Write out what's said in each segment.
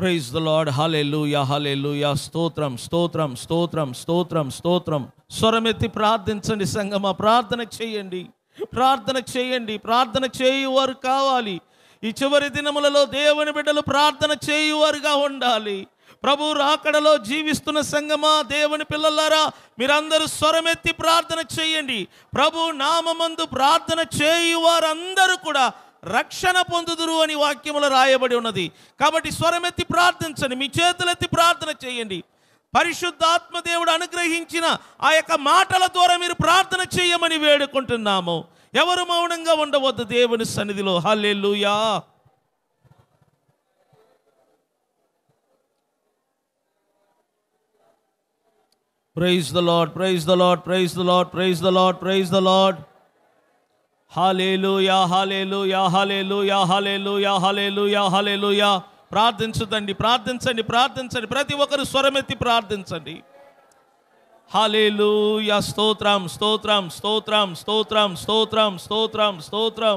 praise the lord hallelujah యా స్తోత్రం స్తోత్రం స్తోత్రం స్తోత్రం స్తోత్రం స్వరమెత్తి ప్రార్థించండి సంగమా ప్రార్థన చేయండి ప్రార్థన చేయండి ప్రార్థన చేయువారు కావాలి ఈ చివరి దినములలో దేవుని బిడ్డలు ప్రార్థన చేయువారుగా ఉండాలి ప్రభు రాకడలో జీవిస్తున్న సంగమా దేవుని పిల్లలారా మీరందరూ స్వరమెత్తి ప్రార్థన చేయండి ప్రభు నామందు ప్రార్థన చేయువారందరూ కూడా రక్షణ పొందుదురు అని వాక్యములు రాయబడి ఉన్నది కాబట్టి స్వరమెత్తి ప్రార్థించండి మీ చేతులెత్తి ప్రార్థన చేయండి దేవుడు అనుగ్రహించిన ఆ యొక్క మాటల ద్వారా మీరు ప్రార్థన చేయమని వేడుకుంటున్నాము ఎవరు మౌనంగా ఉండవద్దు దేవుని సన్నిధిలో hallelujah praise the lord praise the lord praise the lord praise the lord praise the lord hallelujah hallelujah hallelujah hallelujah hallelujah hallelujah ప్రార్థించదండి ప్రార్థించండి ప్రార్థించండి ప్రతి ఒక్కరు స్వరమెత్తి ప్రార్థించండి హాలేలుయా యా స్తోత్రం స్తోత్రం స్తోత్రం స్తోత్రం స్తోత్రం స్తోత్రం స్తోత్రం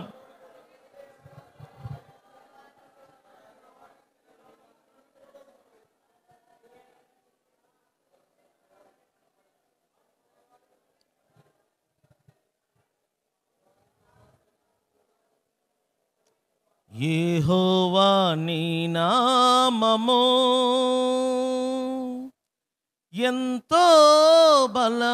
యేహోవా నీ నామము ఎంతో బలమైనది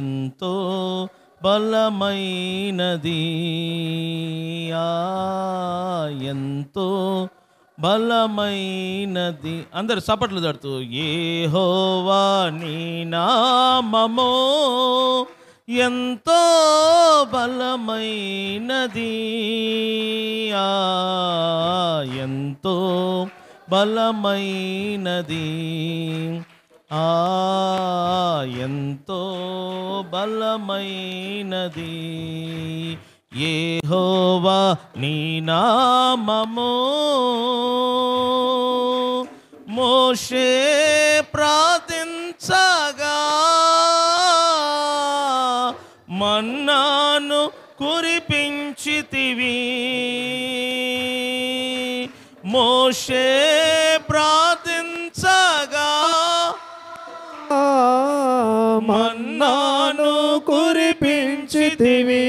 ఎంతో బలమైనది ఎంతో బలమైనది అందరు సపట్లు తడుతూ ఏ హోవా నీ నామమో ఎంతో బలమైనది ఎంతో బలమైనది ఆ ఎంతో బలమైనది ఏహోవా నీ నామము మోషే ప్రార్థించగా కురిపించితివి మోషే ప్రార్థించగా మన్నాను కురిపించితివి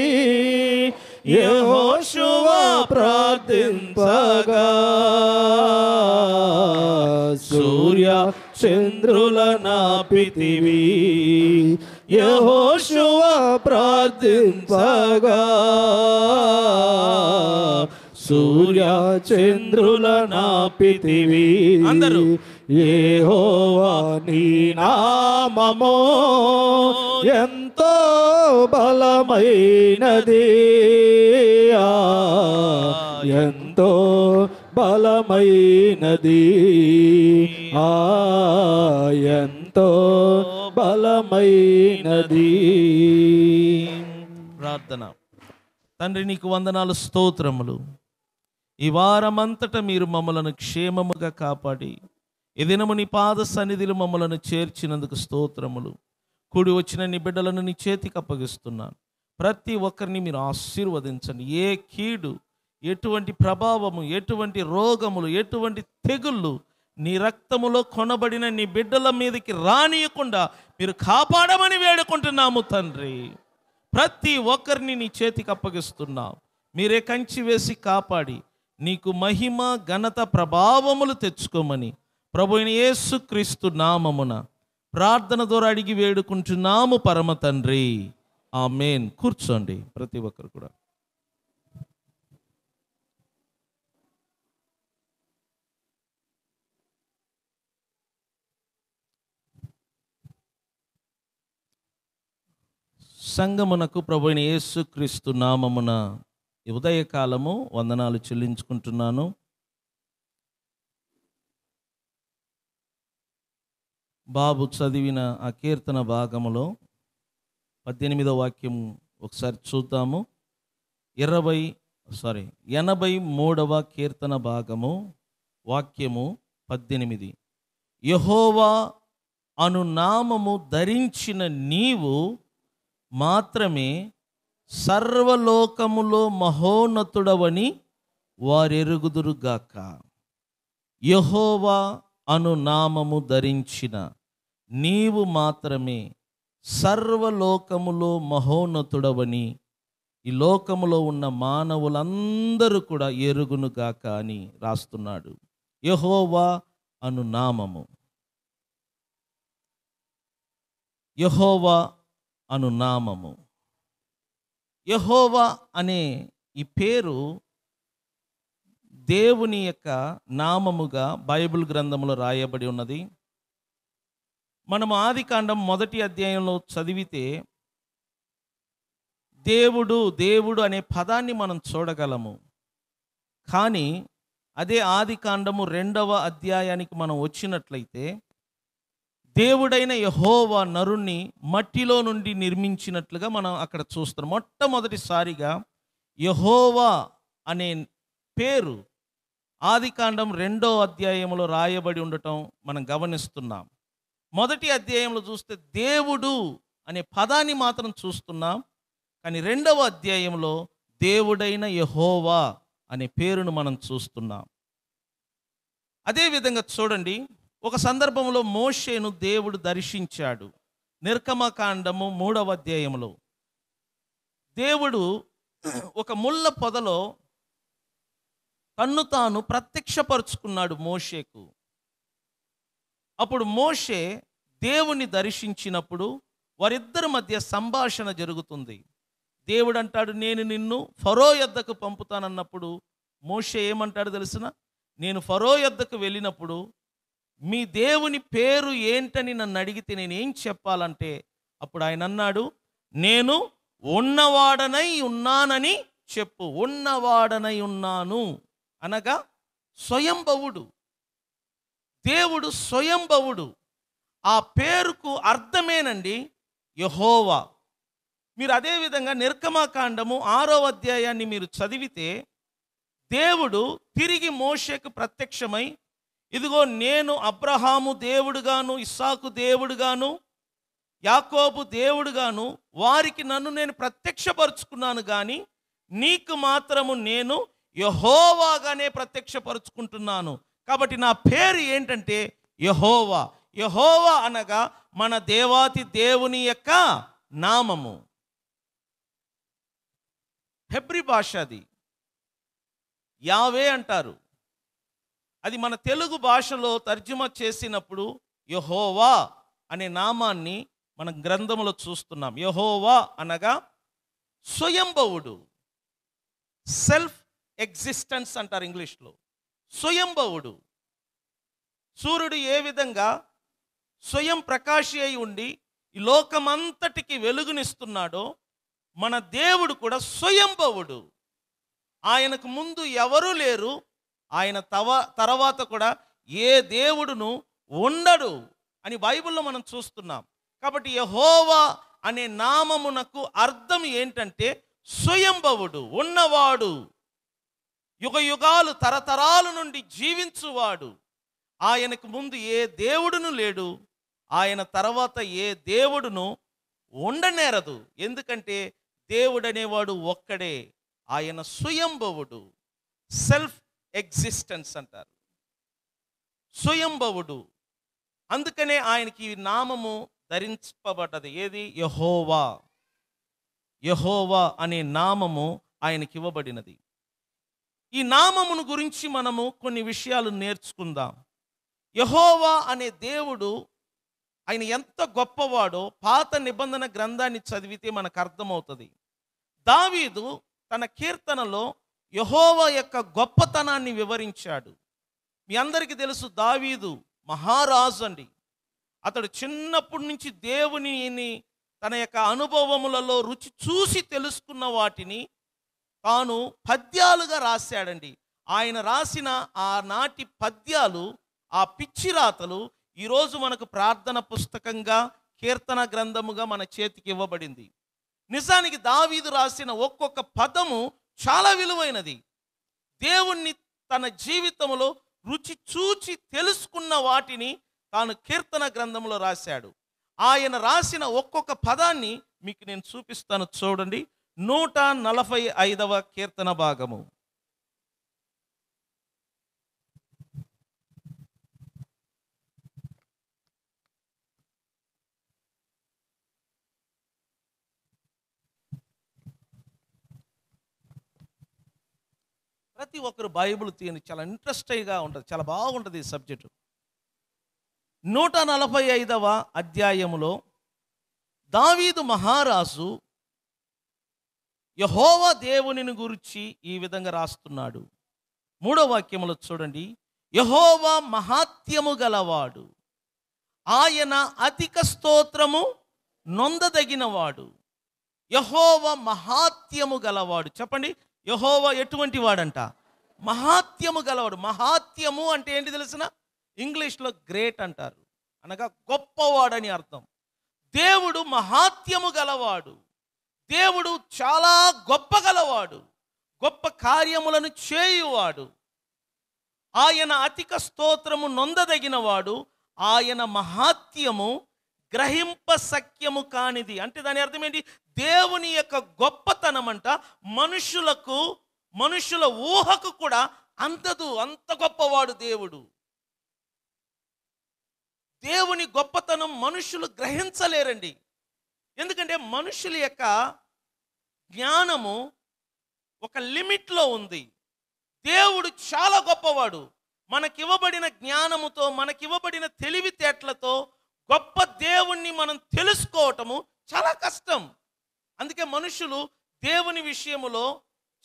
యహోషువ ప్రార్థించగా సూర్య చంద్రుల నాపితివి యహోశువ ప్రార్థించగా సూర్య చంద్రుల నాపితివి పితివీ అందరు ఏ హో ఎంతో బలమైనది ఎంతో బలమైనది ఆయంతో బలమైనది ప్రార్థన తండ్రి నీకు వందనాలు స్తోత్రములు ఈ వారమంతట మీరు మమ్మలను క్షేమముగా కాపాడి ఈ దినము నీ పాద సన్నిధిలు మమ్మలను చేర్చినందుకు స్తోత్రములు కూడి వచ్చిన నీ బిడ్డలను నీ చేతికి అప్పగిస్తున్నాను ప్రతి ఒక్కరిని మీరు ఆశీర్వదించండి ఏ కీడు ఎటువంటి ప్రభావము ఎటువంటి రోగములు ఎటువంటి తెగుళ్ళు నీ రక్తములో కొనబడిన నీ బిడ్డల మీదకి రానియకుండా మీరు కాపాడమని వేడుకుంటున్నాము తండ్రి ప్రతి ఒక్కరిని నీ చేతికి అప్పగిస్తున్నావు మీరే కంచి వేసి కాపాడి నీకు మహిమ ఘనత ప్రభావములు తెచ్చుకోమని ప్రభు యేసుక్రీస్తు నామమున ప్రార్థన ద్వారా అడిగి వేడుకుంటున్నాము పరమ తండ్రి ఆ మేన్ కూర్చోండి ప్రతి ఒక్కరు కూడా సంఘమునకు ప్రభుని యేసుక్రీస్తు నామమున ఉదయకాలము వందనాలు చెల్లించుకుంటున్నాను బాబు చదివిన ఆ కీర్తన భాగములో పద్దెనిమిదో వాక్యం ఒకసారి చూద్దాము ఇరవై సారీ ఎనభై మూడవ కీర్తన భాగము వాక్యము పద్దెనిమిది యహోవా అను నామము ధరించిన నీవు మాత్రమే సర్వలోకములో మహోన్నతుడవని వారెరుగుదురుగాక యహోవా అను నామము ధరించిన నీవు మాత్రమే సర్వలోకములో మహోన్నతుడవని ఈ లోకములో ఉన్న మానవులందరూ కూడా ఎరుగునుగాక అని రాస్తున్నాడు యహోవా అను నామము యహోవా అను నామము యహోవా అనే ఈ పేరు దేవుని యొక్క నామముగా బైబిల్ గ్రంథంలో రాయబడి ఉన్నది మనం ఆది మొదటి అధ్యాయంలో చదివితే దేవుడు దేవుడు అనే పదాన్ని మనం చూడగలము కానీ అదే ఆది కాండము రెండవ అధ్యాయానికి మనం వచ్చినట్లయితే దేవుడైన యహోవా నరుణ్ణి మట్టిలో నుండి నిర్మించినట్లుగా మనం అక్కడ చూస్తున్నాం మొట్టమొదటిసారిగా యహోవా అనే పేరు ఆదికాండం రెండో అధ్యాయంలో రాయబడి ఉండటం మనం గమనిస్తున్నాం మొదటి అధ్యాయంలో చూస్తే దేవుడు అనే పదాన్ని మాత్రం చూస్తున్నాం కానీ రెండవ అధ్యాయంలో దేవుడైన యహోవా అనే పేరును మనం చూస్తున్నాం అదేవిధంగా చూడండి ఒక సందర్భంలో మోషేను దేవుడు దర్శించాడు నిర్కమకాండము మూడవ అధ్యాయంలో దేవుడు ఒక ముళ్ళ పొదలో తన్ను తాను ప్రత్యక్షపరుచుకున్నాడు మోషేకు అప్పుడు మోషే దేవుని దర్శించినప్పుడు వారిద్దరి మధ్య సంభాషణ జరుగుతుంది దేవుడు అంటాడు నేను నిన్ను ఫరో యొద్దకు పంపుతానన్నప్పుడు మోషే ఏమంటాడు తెలిసిన నేను ఫరో యొద్దకు వెళ్ళినప్పుడు మీ దేవుని పేరు ఏంటని నన్ను అడిగితే నేను ఏం చెప్పాలంటే అప్పుడు ఆయన అన్నాడు నేను ఉన్నవాడనై ఉన్నానని చెప్పు ఉన్నవాడనై ఉన్నాను అనగా స్వయంభవుడు దేవుడు స్వయంభవుడు ఆ పేరుకు అర్థమేనండి యహోవా మీరు అదేవిధంగా నిర్గమాకాండము ఆరో అధ్యాయాన్ని మీరు చదివితే దేవుడు తిరిగి మోషకు ప్రత్యక్షమై ఇదిగో నేను అబ్రహాము దేవుడుగాను ఇస్సాకు దేవుడుగాను యాకోబు దేవుడుగాను వారికి నన్ను నేను ప్రత్యక్షపరుచుకున్నాను కానీ నీకు మాత్రము నేను యహోవాగానే ప్రత్యక్షపరుచుకుంటున్నాను కాబట్టి నా పేరు ఏంటంటే యహోవా యహోవా అనగా మన దేవాతి దేవుని యొక్క నామము హెబ్రి భాష అది యావే అంటారు అది మన తెలుగు భాషలో తర్జుమా చేసినప్పుడు యహోవా అనే నామాన్ని మన గ్రంథంలో చూస్తున్నాం యహోవా అనగా స్వయంభవుడు సెల్ఫ్ ఎగ్జిస్టెన్స్ అంటారు ఇంగ్లీష్లో స్వయంభవుడు సూర్యుడు ఏ విధంగా స్వయం ప్రకాశి అయి ఉండి ఈ లోకమంతటికి వెలుగునిస్తున్నాడో మన దేవుడు కూడా స్వయంభవుడు ఆయనకు ముందు ఎవరూ లేరు ఆయన తవ తర్వాత కూడా ఏ దేవుడును ఉండడు అని బైబిల్లో మనం చూస్తున్నాం కాబట్టి యహోవా అనే నామమునకు అర్థం ఏంటంటే స్వయంభవుడు ఉన్నవాడు యుగ యుగాలు తరతరాల నుండి జీవించువాడు ఆయనకు ముందు ఏ దేవుడును లేడు ఆయన తర్వాత ఏ దేవుడును ఉండనేరదు ఎందుకంటే దేవుడనేవాడు ఒక్కడే ఆయన స్వయంభవుడు సెల్ఫ్ ఎగ్జిస్టెన్స్ అంటారు స్వయంభవుడు అందుకనే ఆయనకి నామము ధరించబడ్డది ఏది యహోవా యహోవా అనే నామము ఆయనకి ఇవ్వబడినది ఈ నామమును గురించి మనము కొన్ని విషయాలు నేర్చుకుందాం యహోవా అనే దేవుడు ఆయన ఎంత గొప్పవాడో పాత నిబంధన గ్రంథాన్ని చదివితే మనకు అర్థమవుతుంది దావీదు తన కీర్తనలో యహోవ యొక్క గొప్పతనాన్ని వివరించాడు మీ అందరికీ తెలుసు దావీదు మహారాజు అండి అతడు చిన్నప్పటి నుంచి దేవునిని తన యొక్క అనుభవములలో రుచి చూసి తెలుసుకున్న వాటిని తాను పద్యాలుగా రాశాడండి ఆయన రాసిన ఆనాటి పద్యాలు ఆ పిచ్చి రాతలు ఈరోజు మనకు ప్రార్థన పుస్తకంగా కీర్తన గ్రంథముగా మన చేతికి ఇవ్వబడింది నిజానికి దావీదు రాసిన ఒక్కొక్క పదము చాలా విలువైనది దేవుణ్ణి తన జీవితంలో రుచి చూచి తెలుసుకున్న వాటిని తాను కీర్తన గ్రంథంలో రాశాడు ఆయన రాసిన ఒక్కొక్క పదాన్ని మీకు నేను చూపిస్తాను చూడండి నూట నలభై ఐదవ కీర్తన భాగము ప్రతి ఒక్కరు బైబుల్ తీయని చాలా ఇంట్రెస్టింగ్గా ఉంటుంది చాలా బాగుంటుంది ఈ సబ్జెక్టు నూట నలభై ఐదవ అధ్యాయంలో దావీదు మహారాజు యహోవ దేవునిని గురించి ఈ విధంగా రాస్తున్నాడు మూడో వాక్యంలో చూడండి యహోవ మహాత్యము గలవాడు ఆయన అధిక స్తోత్రము నొందదగినవాడు యహోవ మహాత్యము గలవాడు చెప్పండి యహోవా ఎటువంటి వాడంట మహాత్యము గలవాడు మహాత్యము అంటే ఏంటి తెలిసిన ఇంగ్లీష్లో గ్రేట్ అంటారు అనగా గొప్పవాడని అర్థం దేవుడు మహాత్యము గలవాడు దేవుడు చాలా గొప్ప గలవాడు గొప్ప కార్యములను చేయువాడు ఆయన అధిక స్తోత్రము నొందదగినవాడు ఆయన మహాత్యము గ్రహింప సఖ్యము కానిది అంటే దాని అర్థం ఏంటి దేవుని యొక్క గొప్పతనం అంట మనుషులకు మనుషుల ఊహకు కూడా అంతదు అంత గొప్పవాడు దేవుడు దేవుని గొప్పతనం మనుషులు గ్రహించలేరండి ఎందుకంటే మనుషుల యొక్క జ్ఞానము ఒక లిమిట్లో ఉంది దేవుడు చాలా గొప్పవాడు మనకివ్వబడిన జ్ఞానముతో మనకివ్వబడిన తెలివితేటలతో గొప్ప దేవుణ్ణి మనం తెలుసుకోవటము చాలా కష్టం అందుకే మనుషులు దేవుని విషయములో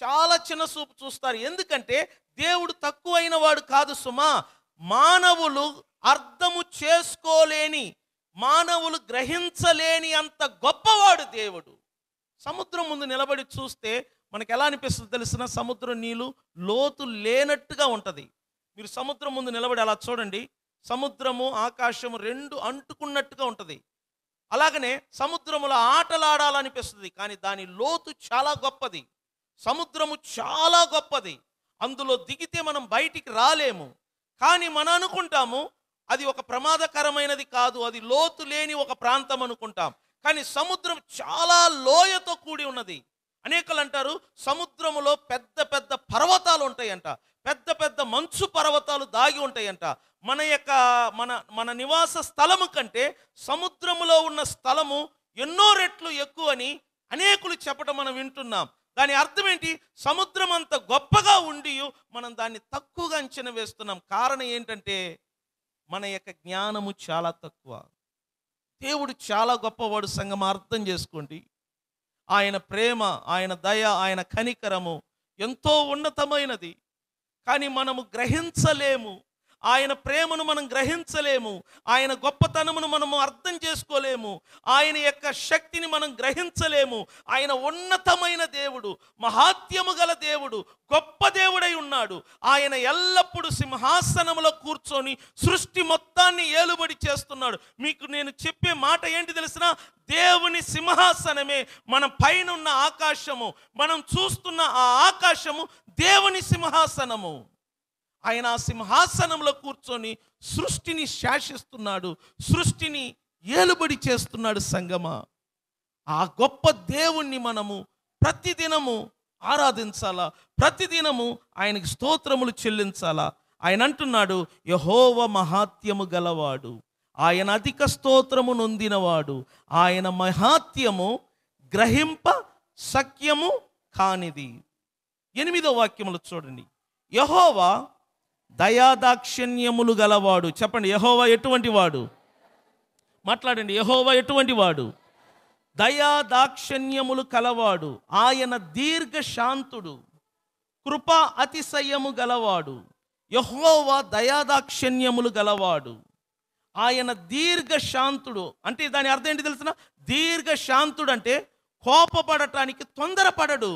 చాలా చిన్న చూపు చూస్తారు ఎందుకంటే దేవుడు తక్కువైన వాడు కాదు సుమా మానవులు అర్థము చేసుకోలేని మానవులు గ్రహించలేని అంత గొప్పవాడు దేవుడు సముద్రం ముందు నిలబడి చూస్తే మనకు ఎలా అనిపిస్తుంది తెలిసిన సముద్రం నీళ్ళు లోతు లేనట్టుగా ఉంటుంది మీరు సముద్రం ముందు నిలబడి అలా చూడండి సముద్రము ఆకాశము రెండు అంటుకున్నట్టుగా ఉంటుంది అలాగనే సముద్రముల ఆటలాడాలనిపిస్తుంది కానీ దాని లోతు చాలా గొప్పది సముద్రము చాలా గొప్పది అందులో దిగితే మనం బయటికి రాలేము కానీ మనం అనుకుంటాము అది ఒక ప్రమాదకరమైనది కాదు అది లోతు లేని ఒక ప్రాంతం అనుకుంటాం కానీ సముద్రం చాలా లోయతో కూడి ఉన్నది అనేకలు అంటారు సముద్రములో పెద్ద పెద్ద పర్వతాలు ఉంటాయంట పెద్ద పెద్ద మంచు పర్వతాలు దాగి ఉంటాయంట మన యొక్క మన మన నివాస స్థలము కంటే సముద్రములో ఉన్న స్థలము ఎన్నో రెట్లు ఎక్కువ అని అనేకులు చెప్పడం మనం వింటున్నాం దాని అర్థం ఏంటి సముద్రం అంత గొప్పగా ఉండి మనం దాన్ని తక్కువగా అంచనా వేస్తున్నాం కారణం ఏంటంటే మన యొక్క జ్ఞానము చాలా తక్కువ దేవుడు చాలా గొప్పవాడు సంగం అర్థం చేసుకోండి ఆయన ప్రేమ ఆయన దయ ఆయన కనికరము ఎంతో ఉన్నతమైనది కానీ మనము గ్రహించలేము ఆయన ప్రేమను మనం గ్రహించలేము ఆయన గొప్పతనమును మనము అర్థం చేసుకోలేము ఆయన యొక్క శక్తిని మనం గ్రహించలేము ఆయన ఉన్నతమైన దేవుడు మహాత్యము గల దేవుడు గొప్ప దేవుడై ఉన్నాడు ఆయన ఎల్లప్పుడూ సింహాసనంలో కూర్చొని సృష్టి మొత్తాన్ని ఏలుబడి చేస్తున్నాడు మీకు నేను చెప్పే మాట ఏంటి తెలిసిన దేవుని సింహాసనమే మన పైన ఉన్న ఆకాశము మనం చూస్తున్న ఆ ఆకాశము దేవుని సింహాసనము ఆయన సింహాసనంలో కూర్చొని సృష్టిని శాసిస్తున్నాడు సృష్టిని ఏలుబడి చేస్తున్నాడు సంగమ ఆ గొప్ప దేవుణ్ణి మనము ప్రతిదినము ఆరాధించాలా ప్రతిదినము ఆయనకి స్తోత్రములు చెల్లించాలా ఆయన అంటున్నాడు యహోవ మహాత్యము గలవాడు ఆయన అధిక స్తోత్రము నొందినవాడు ఆయన మహాత్యము గ్రహింప సఖ్యము కానిది ఎనిమిదో వాక్యములు చూడండి యహోవా దయాదాక్షిణ్యములు గలవాడు చెప్పండి యహోవా ఎటువంటి వాడు మాట్లాడండి యహోవా ఎటువంటి వాడు దయాదాక్షిణ్యములు కలవాడు ఆయన దీర్ఘ శాంతుడు కృప అతిశయము గలవాడు యహోవా దయాదాక్షిణ్యములు గలవాడు ఆయన దీర్ఘ శాంతుడు అంటే దాని అర్థం ఏంటి తెలిసిన దీర్ఘ శాంతుడు అంటే కోపపడటానికి తొందరపడడు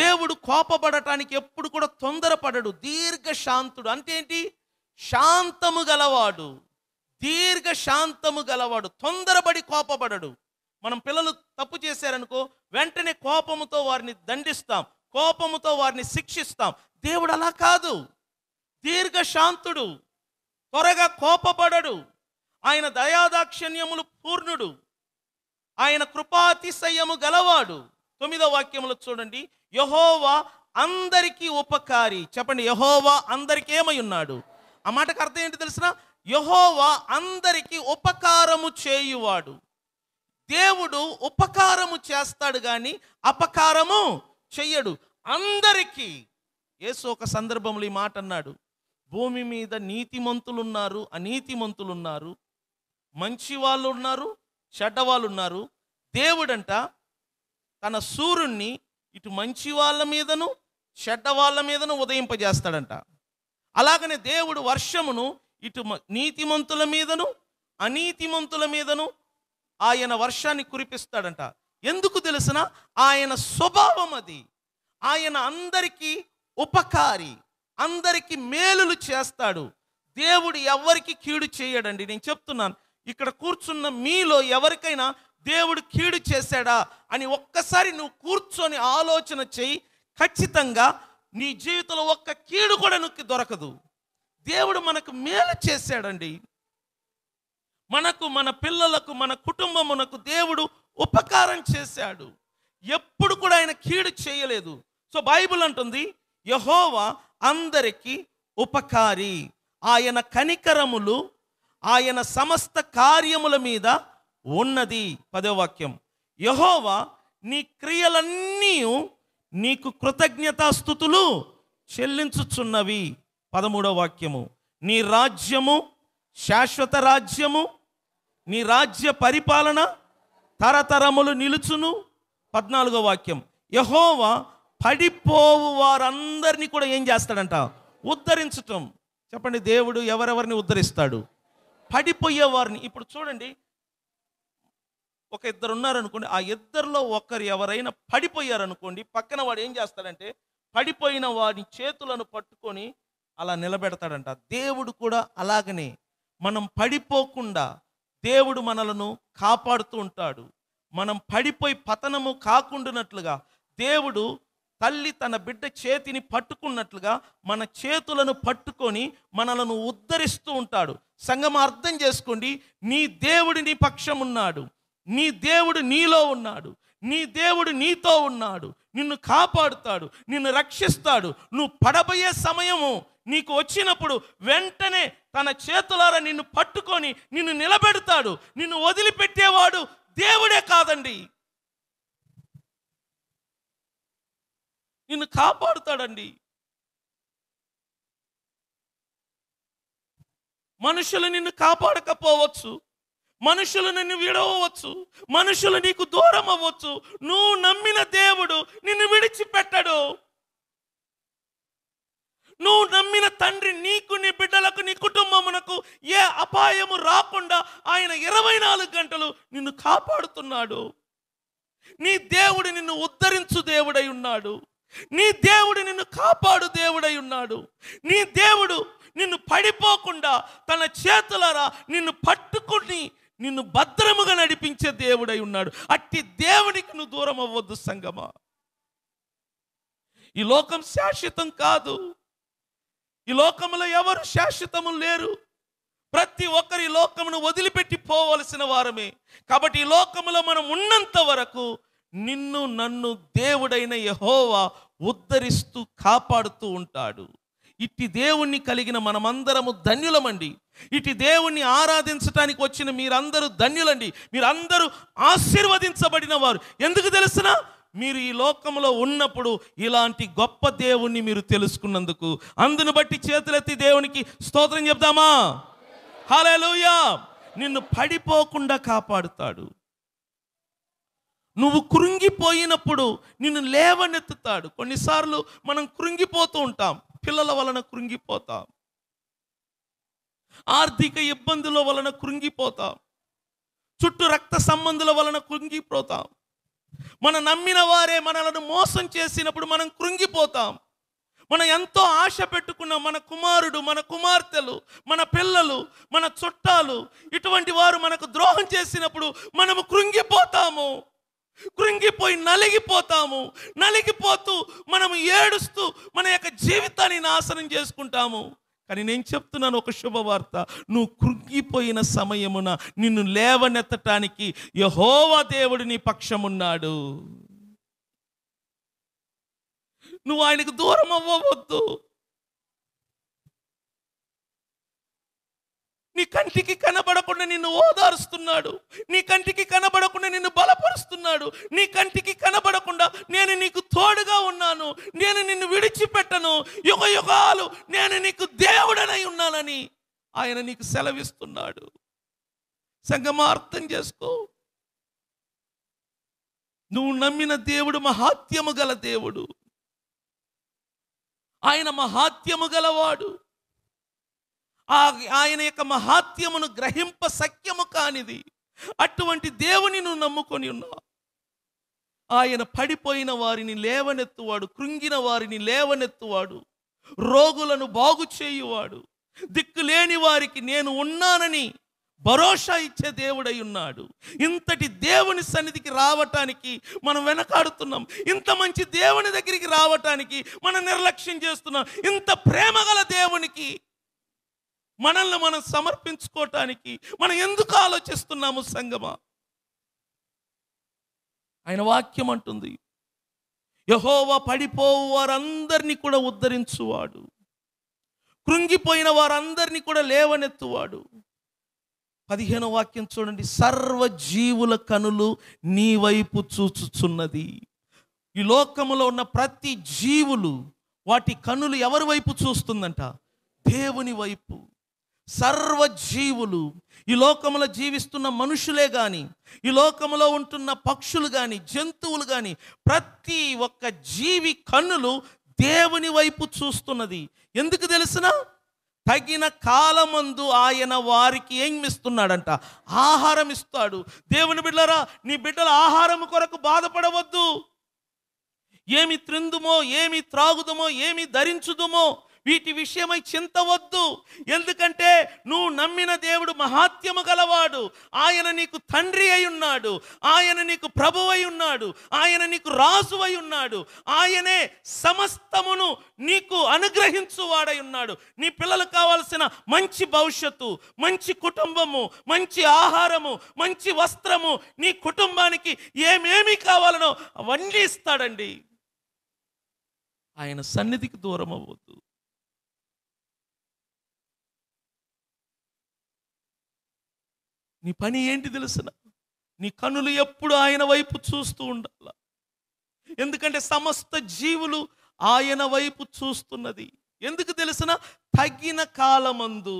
దేవుడు కోపపడటానికి ఎప్పుడు కూడా తొందరపడడు దీర్ఘ శాంతుడు అంటే ఏంటి శాంతము గలవాడు దీర్ఘ శాంతము గలవాడు తొందరపడి కోపపడడు మనం పిల్లలు తప్పు చేశారనుకో వెంటనే కోపముతో వారిని దండిస్తాం కోపముతో వారిని శిక్షిస్తాం దేవుడు అలా కాదు దీర్ఘ శాంతుడు త్వరగా కోపపడడు ఆయన దయాదాక్షణ్యములు పూర్ణుడు ఆయన కృపాతిశయము గలవాడు తొమ్మిదో వాక్యంలో చూడండి యహోవా అందరికీ ఉపకారి చెప్పండి యహోవా అందరికీ ఏమై ఉన్నాడు ఆ మాటకు అర్థం ఏంటి తెలిసిన యహోవా అందరికీ ఉపకారము చేయువాడు దేవుడు ఉపకారము చేస్తాడు కానీ అపకారము చెయ్యడు అందరికీ యేసు ఒక సందర్భంలో ఈ మాట అన్నాడు భూమి మీద నీతిమంతులున్నారు అనీతిమంతులున్నారు మంచి వాళ్ళు ఉన్నారు చెడ్డవాళ్ళు ఉన్నారు దేవుడంట తన సూర్యుణ్ణి ఇటు మంచి వాళ్ళ మీదను చెడ్డ వాళ్ళ మీదను ఉదయింపజేస్తాడంట అలాగనే దేవుడు వర్షమును ఇటు నీతిమంతుల మీదను అనీతిమంతుల మీదను ఆయన వర్షాన్ని కురిపిస్తాడంట ఎందుకు తెలిసిన ఆయన స్వభావం అది ఆయన అందరికీ ఉపకారి అందరికీ మేలులు చేస్తాడు దేవుడు ఎవరికి కీడు చేయడండి నేను చెప్తున్నాను ఇక్కడ కూర్చున్న మీలో ఎవరికైనా దేవుడు కీడు చేశాడా అని ఒక్కసారి నువ్వు కూర్చొని ఆలోచన చేయి ఖచ్చితంగా నీ జీవితంలో ఒక్క కీడు కూడా నొక్కి దొరకదు దేవుడు మనకు మేలు చేశాడండి మనకు మన పిల్లలకు మన కుటుంబమునకు దేవుడు ఉపకారం చేశాడు ఎప్పుడు కూడా ఆయన కీడు చేయలేదు సో బైబుల్ అంటుంది యహోవా అందరికీ ఉపకారి ఆయన కనికరములు ఆయన సమస్త కార్యముల మీద ఉన్నది పదో వాక్యం యహోవా నీ క్రియలన్నీ నీకు కృతజ్ఞతాస్థుతులు చెల్లించుచున్నవి పదమూడో వాక్యము నీ రాజ్యము శాశ్వత రాజ్యము నీ రాజ్య పరిపాలన తరతరములు నిలుచును పద్నాలుగో వాక్యం యహోవా పడిపోవు వారందరినీ కూడా ఏం చేస్తాడంట ఉద్ధరించటం చెప్పండి దేవుడు ఎవరెవరిని ఉద్ధరిస్తాడు పడిపోయేవారిని ఇప్పుడు చూడండి ఒక ఇద్దరు ఉన్నారనుకోండి ఆ ఇద్దరిలో ఒకరు ఎవరైనా పడిపోయారనుకోండి పక్కన వాడు ఏం చేస్తాడంటే పడిపోయిన వాడి చేతులను పట్టుకొని అలా నిలబెడతాడంట దేవుడు కూడా అలాగనే మనం పడిపోకుండా దేవుడు మనలను కాపాడుతూ ఉంటాడు మనం పడిపోయి పతనము కాకుండానట్లుగా దేవుడు తల్లి తన బిడ్డ చేతిని పట్టుకున్నట్లుగా మన చేతులను పట్టుకొని మనలను ఉద్ధరిస్తూ ఉంటాడు సంగం అర్థం చేసుకోండి నీ దేవుడి నీ పక్షమున్నాడు నీ దేవుడు నీలో ఉన్నాడు నీ దేవుడు నీతో ఉన్నాడు నిన్ను కాపాడుతాడు నిన్ను రక్షిస్తాడు నువ్వు పడబోయే సమయము నీకు వచ్చినప్పుడు వెంటనే తన చేతులారా నిన్ను పట్టుకొని నిన్ను నిలబెడతాడు నిన్ను వదిలిపెట్టేవాడు దేవుడే కాదండి నిన్ను కాపాడుతాడండి మనుషులు నిన్ను కాపాడకపోవచ్చు మనుషులు నిన్ను విడవచ్చు మనుషులు నీకు దూరం అవ్వచ్చు నువ్వు నమ్మిన దేవుడు నిన్ను విడిచిపెట్టడు నువ్వు నమ్మిన తండ్రి నీకు నీ బిడ్డలకు నీ కుటుంబమునకు ఏ అపాయము రాకుండా ఆయన ఇరవై నాలుగు గంటలు నిన్ను కాపాడుతున్నాడు నీ దేవుడు నిన్ను ఉద్ధరించు దేవుడై ఉన్నాడు నీ దేవుడు నిన్ను కాపాడు దేవుడై ఉన్నాడు నీ దేవుడు నిన్ను పడిపోకుండా తన చేతులరా నిన్ను పట్టుకుని నిన్ను భద్రముగా నడిపించే దేవుడై ఉన్నాడు అట్టి దేవునికి నువ్వు దూరం అవ్వద్దు సంగమా ఈ లోకం శాశ్వతం కాదు ఈ లోకంలో ఎవరు శాశ్వతము లేరు ప్రతి ఒక్కరి లోకమును వదిలిపెట్టి పోవలసిన వారమే కాబట్టి ఈ లోకంలో మనం ఉన్నంత వరకు నిన్ను నన్ను దేవుడైన యహోవా ఉద్ధరిస్తూ కాపాడుతూ ఉంటాడు ఇట్టి దేవుణ్ణి కలిగిన మనమందరము ధన్యులమండి ఇటు దేవుణ్ణి ఆరాధించడానికి వచ్చిన మీరందరూ ధన్యులండి మీరందరూ ఆశీర్వదించబడిన వారు ఎందుకు తెలుసిన మీరు ఈ లోకంలో ఉన్నప్పుడు ఇలాంటి గొప్ప దేవుణ్ణి మీరు తెలుసుకున్నందుకు అందును బట్టి చేతులెత్తి దేవునికి స్తోత్రం చెప్దామా హాలేలుయా నిన్ను పడిపోకుండా కాపాడుతాడు నువ్వు కృంగిపోయినప్పుడు నిన్ను లేవనెత్తుతాడు కొన్నిసార్లు మనం కృంగిపోతూ ఉంటాం పిల్లల వలన కృంగిపోతాం ఆర్థిక ఇబ్బందుల వలన కృంగిపోతాం చుట్టూ రక్త సంబంధుల వలన కృంగిపోతాం మన నమ్మిన వారే మనలను మోసం చేసినప్పుడు మనం కృంగిపోతాం మనం ఎంతో ఆశ పెట్టుకున్న మన కుమారుడు మన కుమార్తెలు మన పిల్లలు మన చుట్టాలు ఇటువంటి వారు మనకు ద్రోహం చేసినప్పుడు మనము కృంగిపోతాము కృంగిపోయి నలిగిపోతాము నలిగిపోతూ మనం ఏడుస్తూ మన యొక్క జీవితాన్ని నాశనం చేసుకుంటాము కానీ నేను చెప్తున్నాను ఒక శుభవార్త నువ్వు కృంగిపోయిన సమయమున నిన్ను లేవనెత్తటానికి యహోవా దేవుడి నీ పక్షమున్నాడు నువ్వు ఆయనకు దూరం అవ్వవద్దు నీ కంటికి కనబడకుండా నిన్ను ఓదారుస్తున్నాడు నీ కంటికి కనబడకుండా నిన్ను బలపరుస్తున్నాడు నీ కంటికి కనబడకుండా నేను నీకు తోడుగా ఉన్నాను నేను నిన్ను విడిచిపెట్టను యుగ యుగాలు నేను నీకు దేవుడనై ఉన్నానని ఆయన నీకు సెలవిస్తున్నాడు సంగమా అర్థం చేసుకో నువ్వు నమ్మిన దేవుడు మహాత్యము గల దేవుడు ఆయన మహాత్యము గలవాడు ఆయన యొక్క మహాత్యమును గ్రహింప సఖ్యము కానిది అటువంటి దేవుని నువ్వు నమ్ముకొని ఉన్నావు ఆయన పడిపోయిన వారిని లేవనెత్తువాడు కృంగిన వారిని లేవనెత్తువాడు రోగులను బాగు చేయువాడు దిక్కు లేని వారికి నేను ఉన్నానని భరోసా ఇచ్చే దేవుడై ఉన్నాడు ఇంతటి దేవుని సన్నిధికి రావటానికి మనం వెనకాడుతున్నాం ఇంత మంచి దేవుని దగ్గరికి రావటానికి మనం నిర్లక్ష్యం చేస్తున్నాం ఇంత ప్రేమగల దేవునికి మనల్ని మనం సమర్పించుకోవటానికి మనం ఎందుకు ఆలోచిస్తున్నాము సంగమా ఆయన వాక్యం అంటుంది యహోవ పడిపోవు వారందరినీ కూడా ఉద్ధరించువాడు కృంగిపోయిన వారందరినీ కూడా లేవనెత్తువాడు పదిహేను వాక్యం చూడండి సర్వజీవుల కనులు నీ వైపు చూచుచున్నది ఈ లోకంలో ఉన్న ప్రతి జీవులు వాటి కనులు ఎవరి వైపు చూస్తుందంట దేవుని వైపు సర్వజీవులు ఈ లోకంలో జీవిస్తున్న మనుషులే కానీ ఈ లోకంలో ఉంటున్న పక్షులు కానీ జంతువులు కానీ ప్రతి ఒక్క జీవి కన్నులు దేవుని వైపు చూస్తున్నది ఎందుకు తెలిసిన తగిన కాలమందు ఆయన వారికి ఏం ఇస్తున్నాడంట ఆహారం ఇస్తాడు దేవుని బిడ్డరా నీ బిడ్డల ఆహారం కొరకు బాధపడవద్దు ఏమి త్రిందుమో ఏమి త్రాగుదమో ఏమి ధరించుదుమో వీటి విషయమై చింత వద్దు ఎందుకంటే నువ్వు నమ్మిన దేవుడు మహాత్యము గలవాడు ఆయన నీకు తండ్రి అయి ఉన్నాడు ఆయన నీకు ప్రభు అయి ఉన్నాడు ఆయన నీకు రాజు అయి ఉన్నాడు ఆయనే సమస్తమును నీకు అనుగ్రహించువాడై ఉన్నాడు నీ పిల్లలకు కావాల్సిన మంచి భవిష్యత్తు మంచి కుటుంబము మంచి ఆహారము మంచి వస్త్రము నీ కుటుంబానికి ఏమేమి కావాలనో అవన్నీ ఇస్తాడండి ఆయన సన్నిధికి దూరం అవ్వద్దు నీ పని ఏంటి తెలుసిన నీ కనులు ఎప్పుడు ఆయన వైపు చూస్తూ ఉండాల ఎందుకంటే సమస్త జీవులు ఆయన వైపు చూస్తున్నది ఎందుకు తెలిసిన తగిన కాలమందు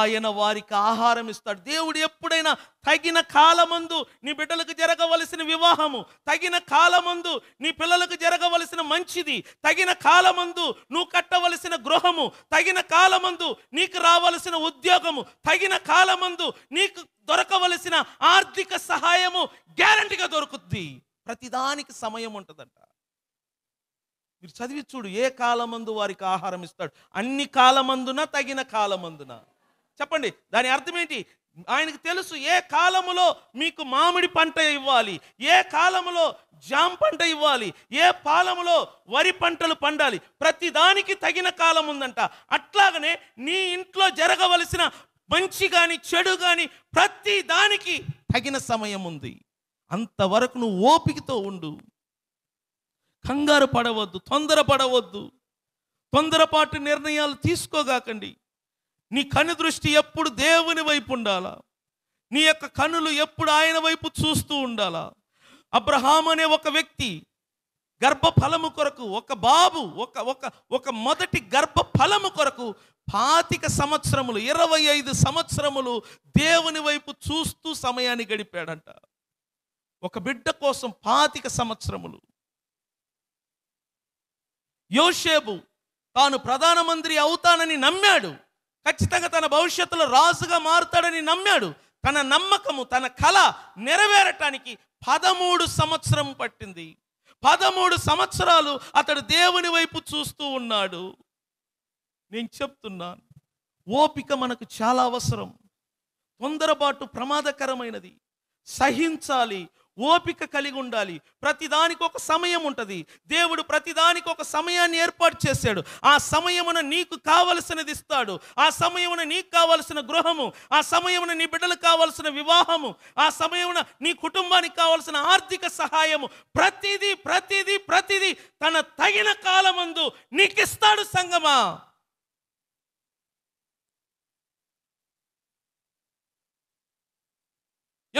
ఆయన వారికి ఆహారం ఇస్తాడు దేవుడు ఎప్పుడైనా తగిన కాలమందు నీ బిడ్డలకు జరగవలసిన వివాహము తగిన కాలమందు నీ పిల్లలకు జరగవలసిన మంచిది తగిన కాలమందు నువ్వు కట్టవలసిన గృహము తగిన కాలమందు నీకు రావలసిన ఉద్యోగము తగిన కాలమందు నీకు దొరకవలసిన ఆర్థిక సహాయము గ్యారంటీగా దొరుకుద్ది ప్రతిదానికి సమయం ఉంటుందంట మీరు చదివి చూడు ఏ కాలమందు వారికి ఆహారం ఇస్తాడు అన్ని కాలమందున తగిన కాలమందున చెప్పండి దాని అర్థం ఏంటి ఆయనకు తెలుసు ఏ కాలములో మీకు మామిడి పంట ఇవ్వాలి ఏ కాలములో జామ్ పంట ఇవ్వాలి ఏ పాలములో వరి పంటలు పండాలి ప్రతి దానికి తగిన కాలం ఉందంట అట్లాగనే నీ ఇంట్లో జరగవలసిన మంచి కానీ చెడు కానీ ప్రతి దానికి తగిన సమయం ఉంది అంతవరకు నువ్వు ఓపికతో ఉండు కంగారు పడవద్దు తొందర పడవద్దు తొందరపాటు నిర్ణయాలు తీసుకోగాకండి నీ కను దృష్టి ఎప్పుడు దేవుని వైపు ఉండాలా నీ యొక్క కనులు ఎప్పుడు ఆయన వైపు చూస్తూ ఉండాలా అబ్రహాం అనే ఒక వ్యక్తి గర్భఫలము కొరకు ఒక బాబు ఒక ఒక ఒక మొదటి గర్భఫలము కొరకు పాతిక సంవత్సరములు ఇరవై ఐదు సంవత్సరములు దేవుని వైపు చూస్తూ సమయాన్ని గడిపాడంట ఒక బిడ్డ కోసం పాతిక సంవత్సరములు యోషేబు తాను ప్రధానమంత్రి అవుతానని నమ్మాడు ఖచ్చితంగా తన భవిష్యత్తులో రాజుగా మారుతాడని నమ్మాడు తన నమ్మకము తన కళ నెరవేరటానికి పదమూడు సంవత్సరం పట్టింది పదమూడు సంవత్సరాలు అతడు దేవుని వైపు చూస్తూ ఉన్నాడు నేను చెప్తున్నాను ఓపిక మనకు చాలా అవసరం తొందరపాటు ప్రమాదకరమైనది సహించాలి ఓపిక కలిగి ఉండాలి ప్రతిదానికి ఒక సమయం ఉంటుంది దేవుడు ప్రతిదానికి ఒక సమయాన్ని ఏర్పాటు చేశాడు ఆ సమయమున నీకు కావలసినది ఇస్తాడు ఆ సమయమున నీకు కావలసిన గృహము ఆ సమయమున నీ బిడ్డలకు కావలసిన వివాహము ఆ సమయమున నీ కుటుంబానికి కావలసిన ఆర్థిక సహాయము ప్రతిదీ ప్రతిదీ ప్రతిదీ తన తగిన కాలమందు నీకిస్తాడు సంగమా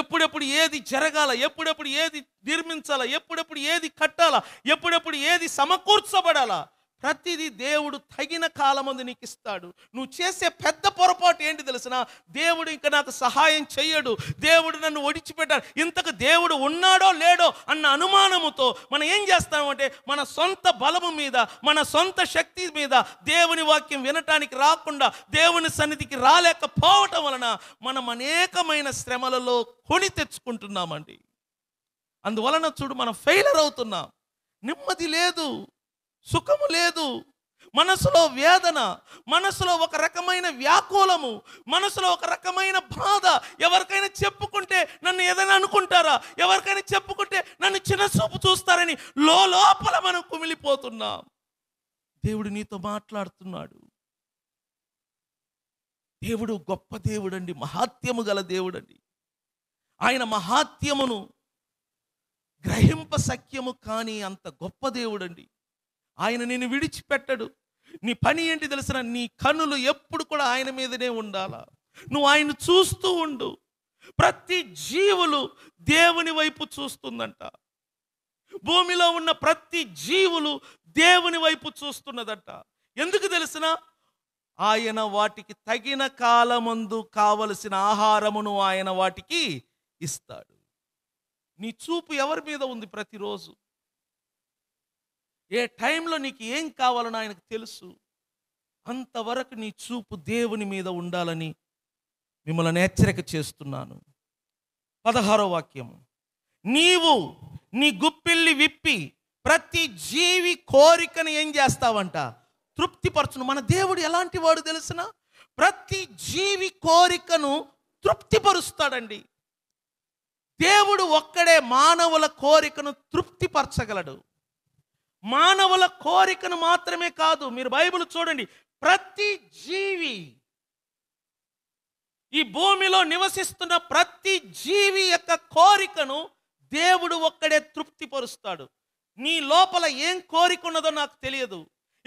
ఎప్పుడెప్పుడు ఏది జరగాల ఎప్పుడెప్పుడు ఏది నిర్మించాలా ఎప్పుడెప్పుడు ఏది కట్టాలా ఎప్పుడెప్పుడు ఏది సమకూర్చబడాలా ప్రతిదీ దేవుడు తగిన కాలమందు నీకు ఇస్తాడు నువ్వు చేసే పెద్ద పొరపాటు ఏంటి తెలిసిన దేవుడు ఇంకా నాకు సహాయం చేయడు దేవుడు నన్ను ఒడిచిపెట్టాడు ఇంతకు దేవుడు ఉన్నాడో లేడో అన్న అనుమానముతో మనం ఏం చేస్తామంటే మన సొంత బలము మీద మన సొంత శక్తి మీద దేవుని వాక్యం వినటానికి రాకుండా దేవుని సన్నిధికి రాలేకపోవటం వలన మనం అనేకమైన శ్రమలలో కొని తెచ్చుకుంటున్నామండి అందువలన చూడు మనం ఫెయిలర్ అవుతున్నాం నెమ్మది లేదు సుఖము లేదు మనసులో వేదన మనసులో ఒక రకమైన వ్యాకులము మనసులో ఒక రకమైన బాధ ఎవరికైనా చెప్పుకుంటే నన్ను ఏదైనా అనుకుంటారా ఎవరికైనా చెప్పుకుంటే నన్ను చూపు చూస్తారని లోపల మనం కుమిలిపోతున్నాం దేవుడు నీతో మాట్లాడుతున్నాడు దేవుడు గొప్ప దేవుడండి మహాత్యము గల దేవుడండి ఆయన మహాత్యమును గ్రహింప సఖ్యము కానీ అంత గొప్ప దేవుడండి ఆయన నేను విడిచిపెట్టడు నీ పని ఏంటి తెలిసిన నీ కనులు ఎప్పుడు కూడా ఆయన మీదనే ఉండాలా నువ్వు ఆయన చూస్తూ ఉండు ప్రతి జీవులు దేవుని వైపు చూస్తుందంట భూమిలో ఉన్న ప్రతి జీవులు దేవుని వైపు చూస్తున్నదంట ఎందుకు తెలిసిన ఆయన వాటికి తగిన కాలమందు కావలసిన ఆహారమును ఆయన వాటికి ఇస్తాడు నీ చూపు ఎవరి మీద ఉంది ప్రతిరోజు ఏ టైంలో నీకు ఏం కావాలని ఆయనకు తెలుసు అంతవరకు నీ చూపు దేవుని మీద ఉండాలని మిమ్మల్ని హెచ్చరిక చేస్తున్నాను పదహారో వాక్యం నీవు నీ గుప్పిల్లి విప్పి ప్రతి జీవి కోరికను ఏం చేస్తావంట తృప్తిపరచును మన దేవుడు ఎలాంటి వాడు తెలిసిన ప్రతి జీవి కోరికను తృప్తిపరుస్తాడండి దేవుడు ఒక్కడే మానవుల కోరికను తృప్తిపరచగలడు మానవుల కోరికను మాత్రమే కాదు మీరు బైబిల్ చూడండి ప్రతి జీవి ఈ భూమిలో నివసిస్తున్న ప్రతి జీవి యొక్క కోరికను దేవుడు ఒక్కడే తృప్తిపరుస్తాడు నీ లోపల ఏం కోరిక ఉన్నదో నాకు తెలియదు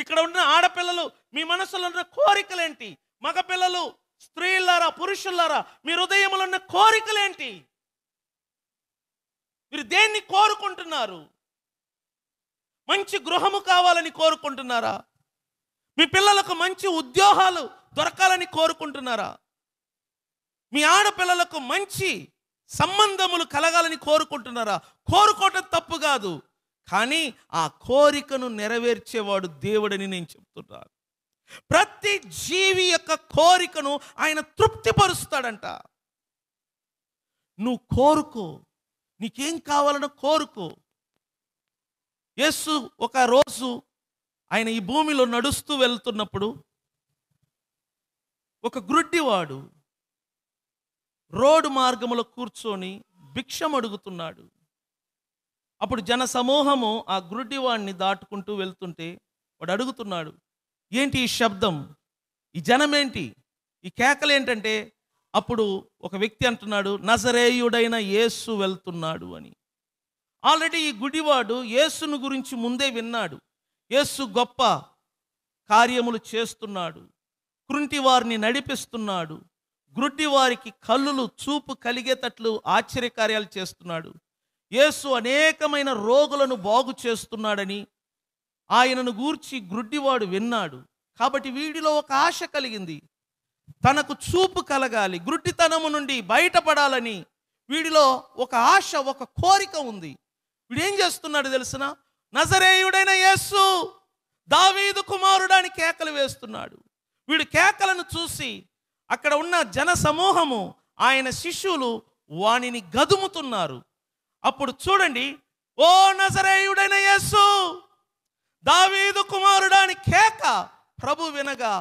ఇక్కడ ఉన్న ఆడపిల్లలు మీ మనసులో ఉన్న కోరికలేంటి మగపిల్లలు స్త్రీలారా పురుషులారా మీ హృదయంలో ఉన్న కోరికలేంటి మీరు దేన్ని కోరుకుంటున్నారు మంచి గృహము కావాలని కోరుకుంటున్నారా మీ పిల్లలకు మంచి ఉద్యోగాలు దొరకాలని కోరుకుంటున్నారా మీ ఆడపిల్లలకు మంచి సంబంధములు కలగాలని కోరుకుంటున్నారా కోరుకోవటం తప్పు కాదు కానీ ఆ కోరికను నెరవేర్చేవాడు దేవుడని నేను చెప్తున్నాను ప్రతి జీవి యొక్క కోరికను ఆయన తృప్తిపరుస్తాడంట నువ్వు కోరుకో నీకేం కావాలనో కోరుకో యేసు ఒక రోజు ఆయన ఈ భూమిలో నడుస్తూ వెళ్తున్నప్పుడు ఒక గ్రుడ్డివాడు రోడ్డు మార్గంలో కూర్చొని భిక్షం అడుగుతున్నాడు అప్పుడు జన సమూహము ఆ గ్రుడ్డివాడిని దాటుకుంటూ వెళ్తుంటే వాడు అడుగుతున్నాడు ఏంటి ఈ శబ్దం ఈ జనమేంటి ఈ కేకలు ఏంటంటే అప్పుడు ఒక వ్యక్తి అంటున్నాడు నజరేయుడైన యేసు వెళ్తున్నాడు అని ఆల్రెడీ ఈ గుడివాడు యేసును గురించి ముందే విన్నాడు యేసు గొప్ప కార్యములు చేస్తున్నాడు కృంటి వారిని నడిపిస్తున్నాడు గ్రుడ్డి వారికి కళ్ళు చూపు కలిగేటట్లు ఆశ్చర్యకార్యాలు చేస్తున్నాడు యేసు అనేకమైన రోగులను బాగు చేస్తున్నాడని ఆయనను గూర్చి గ్రుడ్డివాడు విన్నాడు కాబట్టి వీడిలో ఒక ఆశ కలిగింది తనకు చూపు కలగాలి గ్రుడ్డితనము నుండి బయటపడాలని వీడిలో ఒక ఆశ ఒక కోరిక ఉంది వీడు ఏం చేస్తున్నాడు తెలిసిన నజరేయుడైన యేస్సు దావీదు కుమారుడాని కేకలు వేస్తున్నాడు వీడు కేకలను చూసి అక్కడ ఉన్న జన సమూహము ఆయన శిష్యులు వాణిని గదుముతున్నారు అప్పుడు చూడండి ఓ నజరేయుడైన యేసు దావీదు కుమారుడాని కేక ప్రభు వినగా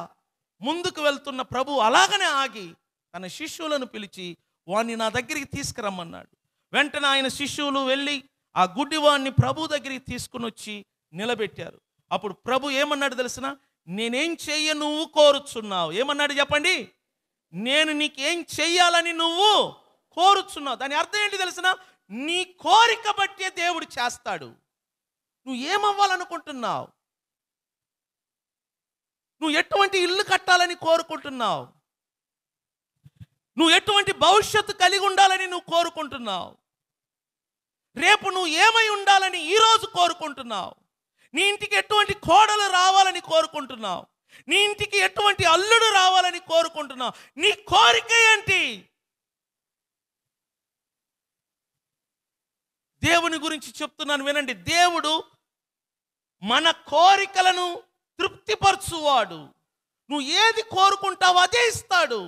ముందుకు వెళ్తున్న ప్రభు అలాగనే ఆగి తన శిష్యులను పిలిచి వాణ్ణి నా దగ్గరికి తీసుకురమ్మన్నాడు వెంటనే ఆయన శిష్యులు వెళ్ళి ఆ గుడ్డివాణ్ణి ప్రభు దగ్గరికి తీసుకుని వచ్చి నిలబెట్టారు అప్పుడు ప్రభు ఏమన్నాడు తెలిసిన నేనేం చెయ్య నువ్వు కోరుచున్నావు ఏమన్నాడు చెప్పండి నేను నీకేం చెయ్యాలని నువ్వు కోరుచున్నావు దాని అర్థం ఏంటి తెలిసిన నీ కోరిక బట్టే దేవుడు చేస్తాడు నువ్వు ఏమవ్వాలనుకుంటున్నావు నువ్వు ఎటువంటి ఇల్లు కట్టాలని కోరుకుంటున్నావు నువ్వు ఎటువంటి భవిష్యత్తు కలిగి ఉండాలని నువ్వు కోరుకుంటున్నావు రేపు నువ్వు ఏమై ఉండాలని ఈరోజు కోరుకుంటున్నావు నీ ఇంటికి ఎటువంటి కోడలు రావాలని కోరుకుంటున్నావు నీ ఇంటికి ఎటువంటి అల్లుడు రావాలని కోరుకుంటున్నావు నీ కోరిక ఏంటి దేవుని గురించి చెప్తున్నాను వినండి దేవుడు మన కోరికలను తృప్తిపరచువాడు నువ్వు ఏది కోరుకుంటావో అదే ఇస్తాడు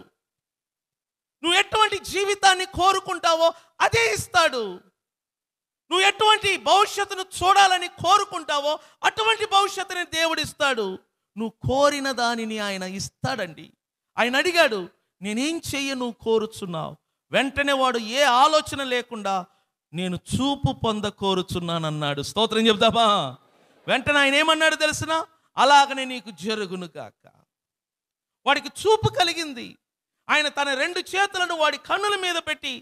నువ్వు ఎటువంటి జీవితాన్ని కోరుకుంటావో అదే ఇస్తాడు నువ్వు ఎటువంటి భవిష్యత్తును చూడాలని కోరుకుంటావో అటువంటి భవిష్యత్తుని దేవుడిస్తాడు నువ్వు కోరిన దానిని ఆయన ఇస్తాడండి ఆయన అడిగాడు నేనేం చెయ్య నువ్వు కోరుచున్నావు వెంటనే వాడు ఏ ఆలోచన లేకుండా నేను చూపు పొంద కోరుచున్నానన్నాడు స్తోత్రం చెప్దామా వెంటనే ఆయన ఏమన్నాడు తెలిసిన అలాగనే నీకు జరుగును కాక వాడికి చూపు కలిగింది ఆయన తన రెండు చేతులను వాడి కన్నుల మీద పెట్టి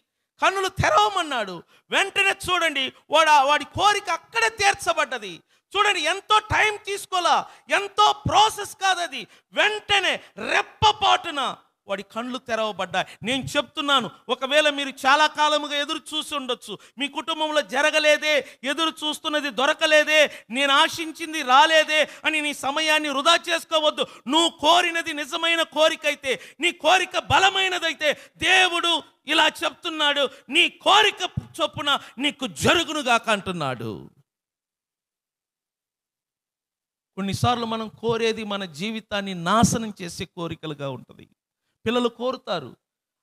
కన్నులు తెరవమన్నాడు వెంటనే చూడండి వాడు వాడి కోరిక అక్కడే తీర్చబడ్డది చూడండి ఎంతో టైం తీసుకోలే ఎంతో ప్రాసెస్ కాదు అది వెంటనే రెప్పపాటున వాడి కళ్ళు తెరవబడ్డాయి నేను చెప్తున్నాను ఒకవేళ మీరు చాలా కాలముగా ఎదురు చూసి ఉండొచ్చు మీ కుటుంబంలో జరగలేదే ఎదురు చూస్తున్నది దొరకలేదే నేను ఆశించింది రాలేదే అని నీ సమయాన్ని వృధా చేసుకోవద్దు నువ్వు కోరినది నిజమైన కోరిక అయితే నీ కోరిక బలమైనదైతే దేవుడు ఇలా చెప్తున్నాడు నీ కోరిక చొప్పున నీకు జరుగునుగాక అంటున్నాడు కొన్నిసార్లు మనం కోరేది మన జీవితాన్ని నాశనం చేసే కోరికలుగా ఉంటుంది పిల్లలు కోరుతారు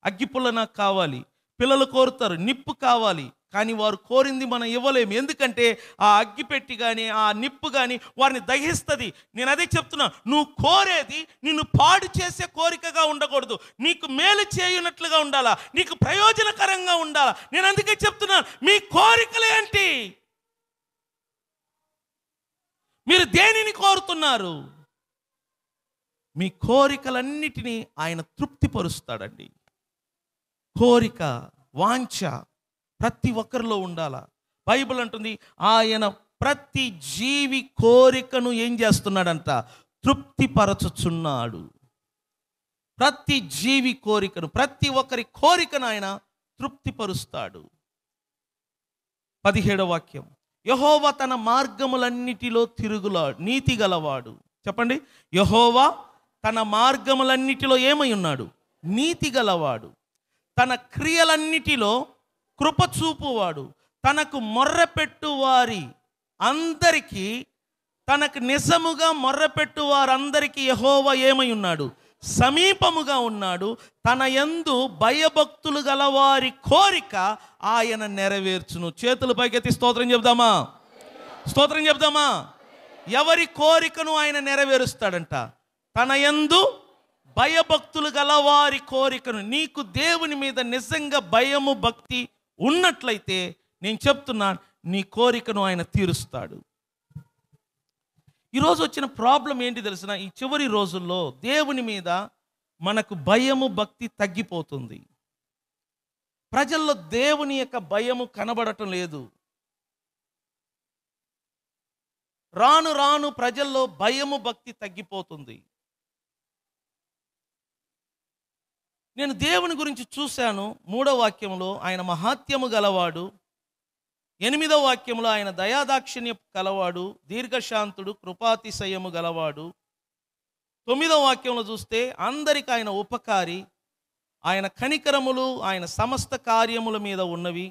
అగ్గిపుల్ల నాకు కావాలి పిల్లలు కోరుతారు నిప్పు కావాలి కానీ వారు కోరింది మనం ఇవ్వలేము ఎందుకంటే ఆ అగ్గి పెట్టి కానీ ఆ నిప్పు కానీ వారిని దహిస్తుంది నేను అదే చెప్తున్నా నువ్వు కోరేది నిన్ను పాడు చేసే కోరికగా ఉండకూడదు నీకు మేలు చేయునట్లుగా ఉండాలా నీకు ప్రయోజనకరంగా ఉండాలా నేను అందుకే చెప్తున్నా మీ కోరికలేంటి మీరు దేనిని కోరుతున్నారు మీ కోరికలన్నిటినీ ఆయన తృప్తిపరుస్తాడండి కోరిక వాంఛ ప్రతి ఒక్కరిలో ఉండాలా బైబిల్ అంటుంది ఆయన ప్రతి జీవి కోరికను ఏం చేస్తున్నాడంట తృప్తిపరచుచున్నాడు ప్రతి జీవి కోరికను ప్రతి ఒక్కరి కోరికను ఆయన తృప్తిపరుస్తాడు పదిహేడో వాక్యం యహోవా తన మార్గములన్నిటిలో తిరుగులాడు నీతి గలవాడు చెప్పండి యహోవా తన మార్గములన్నిటిలో ఏమై ఉన్నాడు నీతి గలవాడు తన క్రియలన్నిటిలో కృపచూపువాడు తనకు మొర్రపెట్టు వారి అందరికీ తనకు నిజముగా మొర్రపెట్టు వారందరికీ యహోవ ఏమై ఉన్నాడు సమీపముగా ఉన్నాడు తన యందు భయభక్తులు గలవారి కోరిక ఆయన నెరవేర్చును చేతులు పైకెత్తి స్తోత్రం చెబుదామా స్తోత్రం చెబుదామా ఎవరి కోరికను ఆయన నెరవేరుస్తాడంట తన యందు భయభక్తులు గల వారి కోరికను నీకు దేవుని మీద నిజంగా భయము భక్తి ఉన్నట్లయితే నేను చెప్తున్నాను నీ కోరికను ఆయన తీరుస్తాడు ఈరోజు వచ్చిన ప్రాబ్లం ఏంటి తెలిసిన ఈ చివరి రోజుల్లో దేవుని మీద మనకు భయము భక్తి తగ్గిపోతుంది ప్రజల్లో దేవుని యొక్క భయము కనబడటం లేదు రాను రాను ప్రజల్లో భయము భక్తి తగ్గిపోతుంది నేను దేవుని గురించి చూశాను మూడో వాక్యంలో ఆయన మహాత్యము గలవాడు ఎనిమిదో వాక్యంలో ఆయన దయాదాక్షిణ్య గలవాడు దీర్ఘశాంతుడు కృపాతిశయము గలవాడు తొమ్మిదో వాక్యంలో చూస్తే అందరికి ఆయన ఉపకారి ఆయన కనికరములు ఆయన సమస్త కార్యముల మీద ఉన్నవి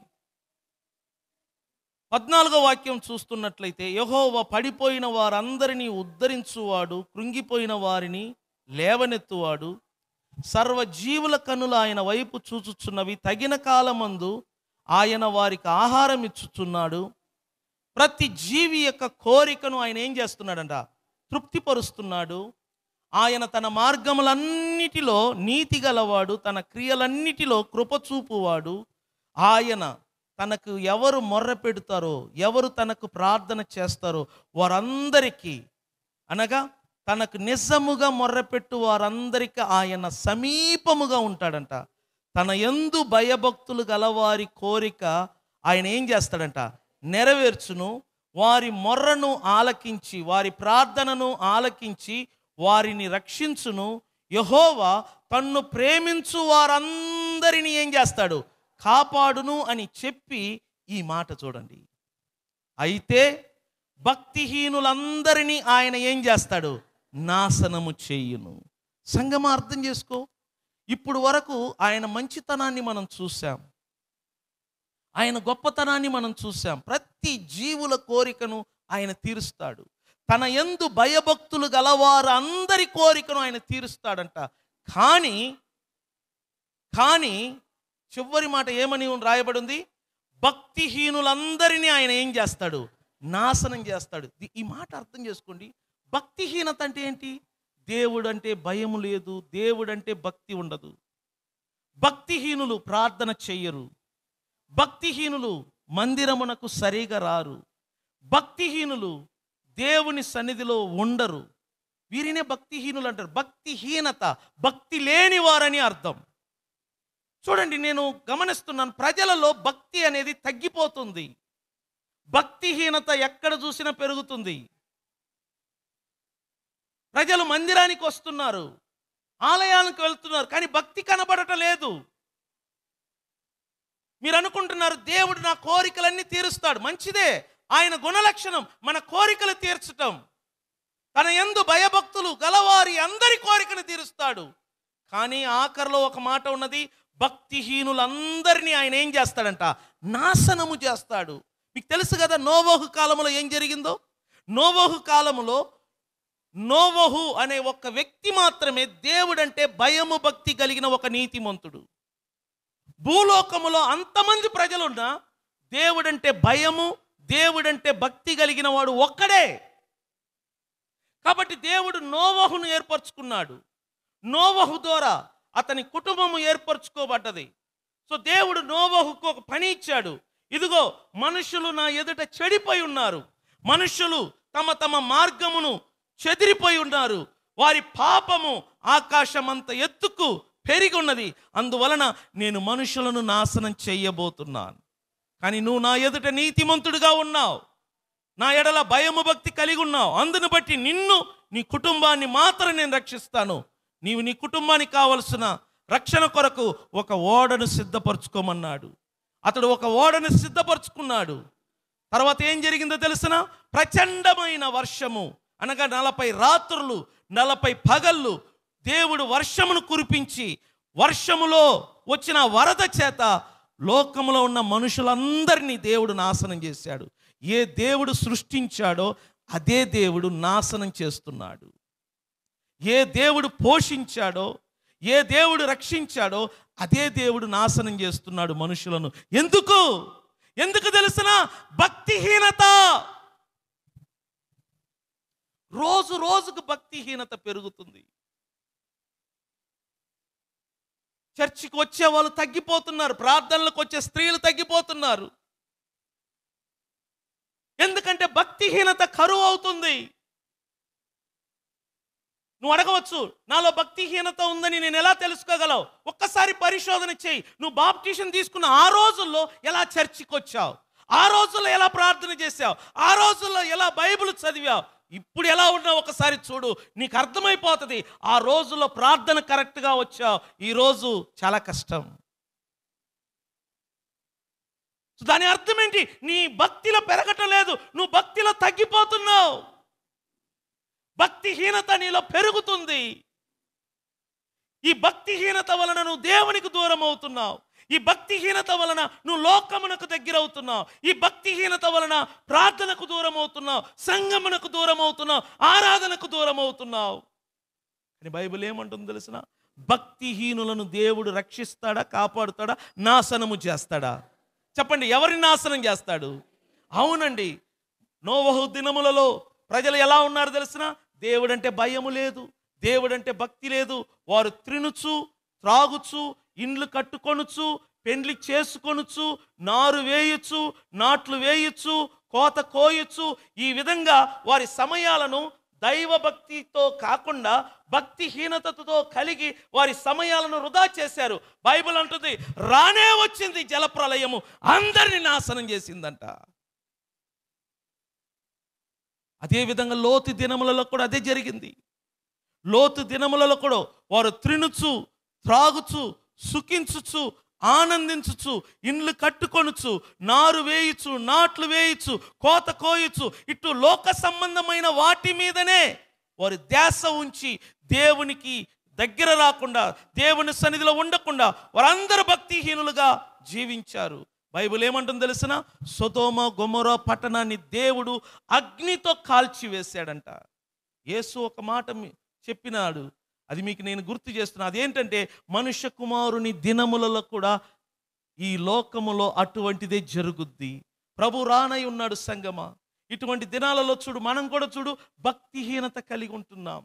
పద్నాలుగో వాక్యం చూస్తున్నట్లయితే యహోవ పడిపోయిన వారందరినీ ఉద్ధరించువాడు కృంగిపోయిన వారిని లేవనెత్తువాడు సర్వజీవుల కనులు ఆయన వైపు చూచుచున్నవి తగిన కాలమందు ఆయన వారికి ఆహారం ఇచ్చుచున్నాడు ప్రతి జీవి యొక్క కోరికను ఆయన ఏం చేస్తున్నాడంట తృప్తిపరుస్తున్నాడు ఆయన తన మార్గములన్నిటిలో నీతి గలవాడు తన క్రియలన్నిటిలో కృపచూపువాడు ఆయన తనకు ఎవరు మొర్ర పెడతారో ఎవరు తనకు ప్రార్థన చేస్తారో వారందరికీ అనగా తనకు నిజముగా మొర్రపెట్టు వారందరికీ ఆయన సమీపముగా ఉంటాడంట తన ఎందు భయభక్తులు గలవారి కోరిక ఆయన ఏం చేస్తాడంట నెరవేర్చును వారి మొర్రను ఆలకించి వారి ప్రార్థనను ఆలకించి వారిని రక్షించును యహోవా తన్ను ప్రేమించు వారందరినీ ఏం చేస్తాడు కాపాడును అని చెప్పి ఈ మాట చూడండి అయితే భక్తిహీనులందరినీ ఆయన ఏం చేస్తాడు నాశనము చేయును సంగమ అర్థం చేసుకో ఇప్పుడు వరకు ఆయన మంచితనాన్ని మనం చూసాం ఆయన గొప్పతనాన్ని మనం చూసాం ప్రతి జీవుల కోరికను ఆయన తీరుస్తాడు తన ఎందు భయభక్తులు గలవారు అందరి కోరికను ఆయన తీరుస్తాడంట కానీ కానీ చివరి మాట ఏమని రాయబడింది భక్తిహీనులందరినీ ఆయన ఏం చేస్తాడు నాశనం చేస్తాడు ఈ మాట అర్థం చేసుకోండి భక్తిహీనత అంటే ఏంటి దేవుడు అంటే భయం లేదు దేవుడు అంటే భక్తి ఉండదు భక్తిహీనులు ప్రార్థన చెయ్యరు భక్తిహీనులు మందిరమునకు సరిగా రారు భక్తిహీనులు దేవుని సన్నిధిలో ఉండరు వీరినే భక్తిహీనులు అంటారు భక్తిహీనత భక్తి లేని వారని అర్థం చూడండి నేను గమనిస్తున్నాను ప్రజలలో భక్తి అనేది తగ్గిపోతుంది భక్తిహీనత ఎక్కడ చూసినా పెరుగుతుంది ప్రజలు మందిరానికి వస్తున్నారు ఆలయాలకు వెళ్తున్నారు కానీ భక్తి కనబడటం లేదు మీరు అనుకుంటున్నారు దేవుడు నా కోరికలన్నీ తీరుస్తాడు మంచిదే ఆయన గుణలక్షణం మన కోరికలు తీర్చటం తన ఎందు భయభక్తులు గలవారి అందరి కోరికను తీరుస్తాడు కానీ ఆఖరిలో ఒక మాట ఉన్నది భక్తిహీనులందరినీ ఆయన ఏం చేస్తాడంట నాశనము చేస్తాడు మీకు తెలుసు కదా నోవోహు కాలంలో ఏం జరిగిందో నోవోహు కాలంలో నోవహు అనే ఒక వ్యక్తి మాత్రమే దేవుడంటే భయము భక్తి కలిగిన ఒక నీతిమంతుడు భూలోకములో అంతమంది ప్రజలున్నా దేవుడంటే భయము దేవుడంటే భక్తి కలిగిన వాడు ఒక్కడే కాబట్టి దేవుడు నోవహును ఏర్పరచుకున్నాడు నోవహు ద్వారా అతని కుటుంబము ఏర్పరచుకోబడ్డది సో దేవుడు నోవహుకు ఒక పని ఇచ్చాడు ఇదిగో మనుషులు నా ఎదుట చెడిపోయి ఉన్నారు మనుషులు తమ తమ మార్గమును చెదిరిపోయి ఉన్నారు వారి పాపము ఆకాశమంత ఎత్తుకు పెరిగి ఉన్నది అందువలన నేను మనుషులను నాశనం చేయబోతున్నాను కానీ నువ్వు నా ఎదుట నీతిమంతుడుగా ఉన్నావు నా ఎడల భయము భక్తి కలిగి ఉన్నావు అందును బట్టి నిన్ను నీ కుటుంబాన్ని మాత్రం నేను రక్షిస్తాను నీవు నీ కుటుంబానికి కావలసిన రక్షణ కొరకు ఒక ఓడను సిద్ధపరచుకోమన్నాడు అతడు ఒక ఓడను సిద్ధపరచుకున్నాడు తర్వాత ఏం జరిగిందో తెలిసిన ప్రచండమైన వర్షము అనగా నలభై రాత్రులు నలభై పగళ్ళు దేవుడు వర్షమును కురిపించి వర్షములో వచ్చిన వరద చేత లోకంలో ఉన్న మనుషులందరినీ దేవుడు నాశనం చేశాడు ఏ దేవుడు సృష్టించాడో అదే దేవుడు నాశనం చేస్తున్నాడు ఏ దేవుడు పోషించాడో ఏ దేవుడు రక్షించాడో అదే దేవుడు నాశనం చేస్తున్నాడు మనుషులను ఎందుకు ఎందుకు తెలిసిన భక్తిహీనత రోజు రోజుకు భక్తిహీనత పెరుగుతుంది చర్చికి వచ్చే వాళ్ళు తగ్గిపోతున్నారు ప్రార్థనలకు వచ్చే స్త్రీలు తగ్గిపోతున్నారు ఎందుకంటే భక్తిహీనత కరువు అవుతుంది నువ్వు అడగవచ్చు నాలో భక్తిహీనత ఉందని నేను ఎలా తెలుసుకోగలవు ఒక్కసారి పరిశోధన చేయి నువ్వు బాప్టిషన్ తీసుకున్న ఆ రోజుల్లో ఎలా చర్చికి వచ్చావు ఆ రోజుల్లో ఎలా ప్రార్థన చేసావు ఆ రోజుల్లో ఎలా బైబిల్ చదివావు ఇప్పుడు ఎలా ఉన్నా ఒకసారి చూడు నీకు అర్థమైపోతుంది ఆ రోజులో ప్రార్థన కరెక్ట్గా వచ్చావు ఈరోజు చాలా కష్టం దాని అర్థం ఏంటి నీ భక్తిలో పెరగటం లేదు నువ్వు భక్తిలో తగ్గిపోతున్నావు భక్తిహీనత నీలో పెరుగుతుంది ఈ భక్తిహీనత వలన నువ్వు దేవునికి దూరం అవుతున్నావు ఈ భక్తిహీనత వలన నువ్వు లోకమునకు దగ్గరవుతున్నావు ఈ భక్తిహీనత వలన ప్రార్థనకు దూరం అవుతున్నావు సంగమునకు దూరం అవుతున్నావు ఆరాధనకు దూరం అవుతున్నావు అని బైబిల్ ఏమంటుంది తెలిసిన భక్తిహీనులను దేవుడు రక్షిస్తాడా కాపాడుతాడా నాశనము చేస్తాడా చెప్పండి ఎవరిని నాశనం చేస్తాడు అవునండి నోవహు దినములలో ప్రజలు ఎలా ఉన్నారు తెలిసిన దేవుడంటే భయము లేదు దేవుడంటే భక్తి లేదు వారు త్రినుచు త్రాగుచు ఇండ్లు కట్టుకొనుచు పెండ్లి చేసుకొనుచు నారు వేయచ్చు నాట్లు వేయచ్చు కోత కోయచ్చు ఈ విధంగా వారి సమయాలను దైవభక్తితో కాకుండా భక్తిహీనతతో కలిగి వారి సమయాలను వృధా చేశారు బైబిల్ అంటుంది రానే వచ్చింది జలప్రలయము అందరిని నాశనం చేసిందంట అదేవిధంగా లోతు దినములలో కూడా అదే జరిగింది లోతు దినములలో కూడా వారు త్రినుచు త్రాగుచు సుఖించుచు ఆనందించుచు ఇండ్లు కట్టుకొనుచు నారు వేయుచు నాట్లు వేయుచు కోత కోయుచు ఇటు లోక సంబంధమైన వాటి మీదనే వారి ధ్యాస ఉంచి దేవునికి దగ్గర రాకుండా దేవుని సన్నిధిలో ఉండకుండా వారందరూ భక్తిహీనులుగా జీవించారు బైబుల్ ఏమంటుంది తెలిసిన సొతోమ గొమొర పట్టణాన్ని దేవుడు అగ్నితో కాల్చివేశాడంట యేసు ఒక మాట చెప్పినాడు అది మీకు నేను గుర్తు చేస్తున్నా అదేంటంటే మనుష్య కుమారుని దినములలో కూడా ఈ లోకములో అటువంటిదే జరుగుద్ది ప్రభు రానై ఉన్నాడు సంగమ ఇటువంటి దినాలలో చూడు మనం కూడా చూడు భక్తిహీనత కలిగి ఉంటున్నాం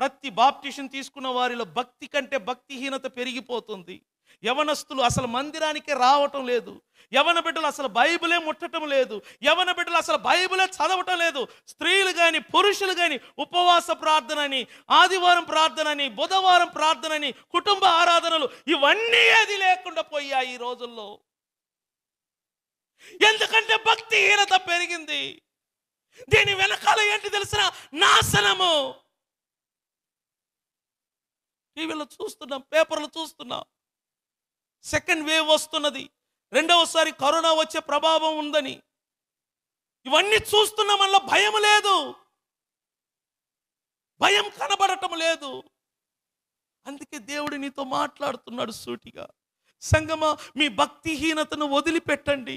ప్రతి బాప్టిషన్ తీసుకున్న వారిలో భక్తి కంటే భక్తిహీనత పెరిగిపోతుంది యవనస్తులు అసలు మందిరానికే రావటం లేదు యవన బిడ్డలు అసలు బైబిలే ముట్టడం లేదు యవన బిడ్డలు అసలు బైబిలే చదవటం లేదు స్త్రీలు కానీ పురుషులు కానీ ఉపవాస ప్రార్థన అని ఆదివారం ప్రార్థన అని బుధవారం ప్రార్థన అని కుటుంబ ఆరాధనలు ఇవన్నీ అది లేకుండా పోయాయి ఈ రోజుల్లో ఎందుకంటే భక్తిహీనత పెరిగింది దీని వెనకాల ఏంటి తెలిసిన నాశనము టీవీలో చూస్తున్నాం పేపర్లు చూస్తున్నాం సెకండ్ వేవ్ వస్తున్నది రెండవసారి కరోనా వచ్చే ప్రభావం ఉందని ఇవన్నీ చూస్తున్న మనలో భయం లేదు భయం కనబడటం లేదు అందుకే దేవుడు నీతో మాట్లాడుతున్నాడు సూటిగా సంగమ మీ భక్తిహీనతను వదిలిపెట్టండి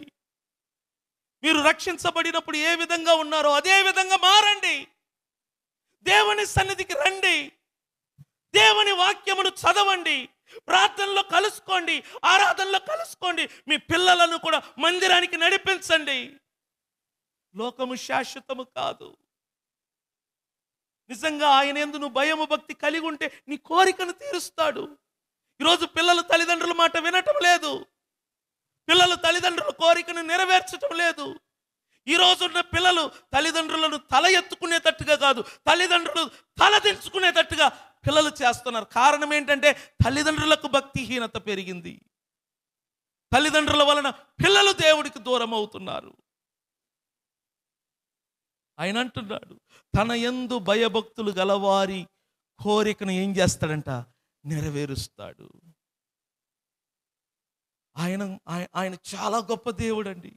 మీరు రక్షించబడినప్పుడు ఏ విధంగా ఉన్నారో అదే విధంగా మారండి దేవుని సన్నిధికి రండి దేవుని వాక్యమును చదవండి ప్రార్థనలో కలుసుకోండి ఆరాధనలో కలుసుకోండి మీ పిల్లలను కూడా మందిరానికి నడిపించండి లోకము శాశ్వతము కాదు నిజంగా ఆయన ఎందు నువ్వు భయము భక్తి కలిగి ఉంటే నీ కోరికను తీరుస్తాడు ఈరోజు పిల్లలు తల్లిదండ్రుల మాట వినటం లేదు పిల్లలు తల్లిదండ్రుల కోరికను నెరవేర్చటం లేదు ఈ రోజున్న పిల్లలు తల్లిదండ్రులను తల ఎత్తుకునేటట్టుగా కాదు తల్లిదండ్రులు తల దించుకునేటట్టుగా పిల్లలు చేస్తున్నారు కారణం ఏంటంటే తల్లిదండ్రులకు భక్తిహీనత పెరిగింది తల్లిదండ్రుల వలన పిల్లలు దేవుడికి దూరం అవుతున్నారు ఆయన అంటున్నాడు తన ఎందు భయభక్తులు గలవారి కోరికను ఏం చేస్తాడంట నెరవేరుస్తాడు ఆయన ఆయన చాలా గొప్ప దేవుడు అండి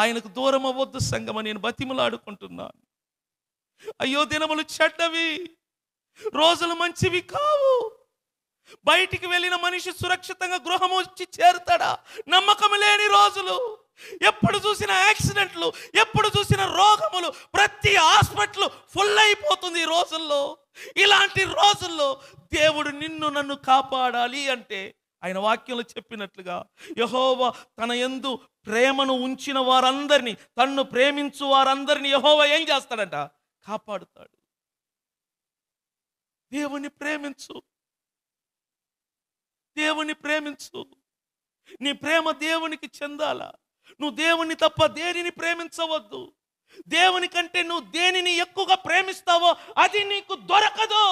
ఆయనకు దూరం అవ్వద్దు సంగమ నేను బతిమలాడుకుంటున్నాను అయ్యో దినములు చెడ్డవి రోజులు మంచివి కావు బయటికి వెళ్ళిన మనిషి సురక్షితంగా గృహం వచ్చి చేరుతాడా నమ్మకం లేని రోజులు ఎప్పుడు చూసిన యాక్సిడెంట్లు ఎప్పుడు చూసిన రోగములు ప్రతి హాస్పిటల్ ఫుల్ అయిపోతుంది ఈ రోజుల్లో ఇలాంటి రోజుల్లో దేవుడు నిన్ను నన్ను కాపాడాలి అంటే ఆయన వాక్యంలో చెప్పినట్లుగా యహోవ తన ఎందు ప్రేమను ఉంచిన వారందరినీ తన్ను ప్రేమించు వారందరినీ యహోవ ఏం చేస్తాడంట కాపాడుతాడు దేవుని ప్రేమించు దేవుని ప్రేమించు నీ ప్రేమ దేవునికి చెందాలా నువ్వు దేవుని తప్ప దేనిని ప్రేమించవద్దు దేవుని కంటే నువ్వు దేనిని ఎక్కువగా ప్రేమిస్తావో అది నీకు దొరకదు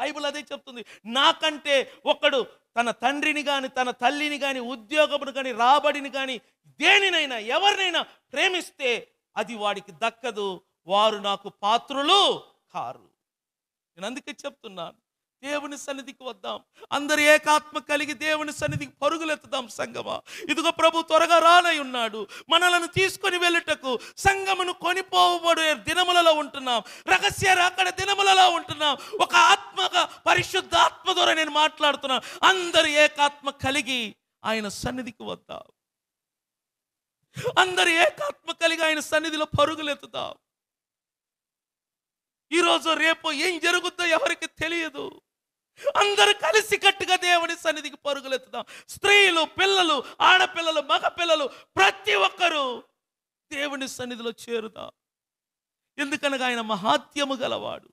బైబుల్ అదే చెప్తుంది నాకంటే ఒకడు తన తండ్రిని కాని తన తల్లిని కాని ఉద్యోగమును కాని రాబడిని కానీ దేనినైనా ఎవరినైనా ప్రేమిస్తే అది వాడికి దక్కదు వారు నాకు పాత్రులు కారు నేను అందుకే చెప్తున్నాను దేవుని సన్నిధికి వద్దాం అందరు ఏకాత్మ కలిగి దేవుని సన్నిధికి పరుగులెత్తుదాం సంగమా ఇదిగో ప్రభు త్వరగా రానై ఉన్నాడు మనలను తీసుకొని వెళ్ళుటకు సంగమును కొనిపోబడే దినములలో ఉంటున్నాం రహస్య రాకడ దినములలో ఉంటున్నాం ఒక ఆత్మగా పరిశుద్ధాత్మ ద్వారా నేను మాట్లాడుతున్నాను అందరు ఏకాత్మ కలిగి ఆయన సన్నిధికి వద్దాం అందరు ఏకాత్మ కలిగి ఆయన సన్నిధిలో పరుగులెత్తుదాం ఈరోజు రేపు ఏం జరుగుద్దో ఎవరికి తెలియదు అందరూ కలిసి కట్టుగా దేవుని సన్నిధికి పరుగులెత్తుదాం స్త్రీలు పిల్లలు ఆడపిల్లలు మగపిల్లలు ప్రతి ఒక్కరూ దేవుని సన్నిధిలో చేరుదాం ఎందుకనగా ఆయన మహాత్యము గలవాడు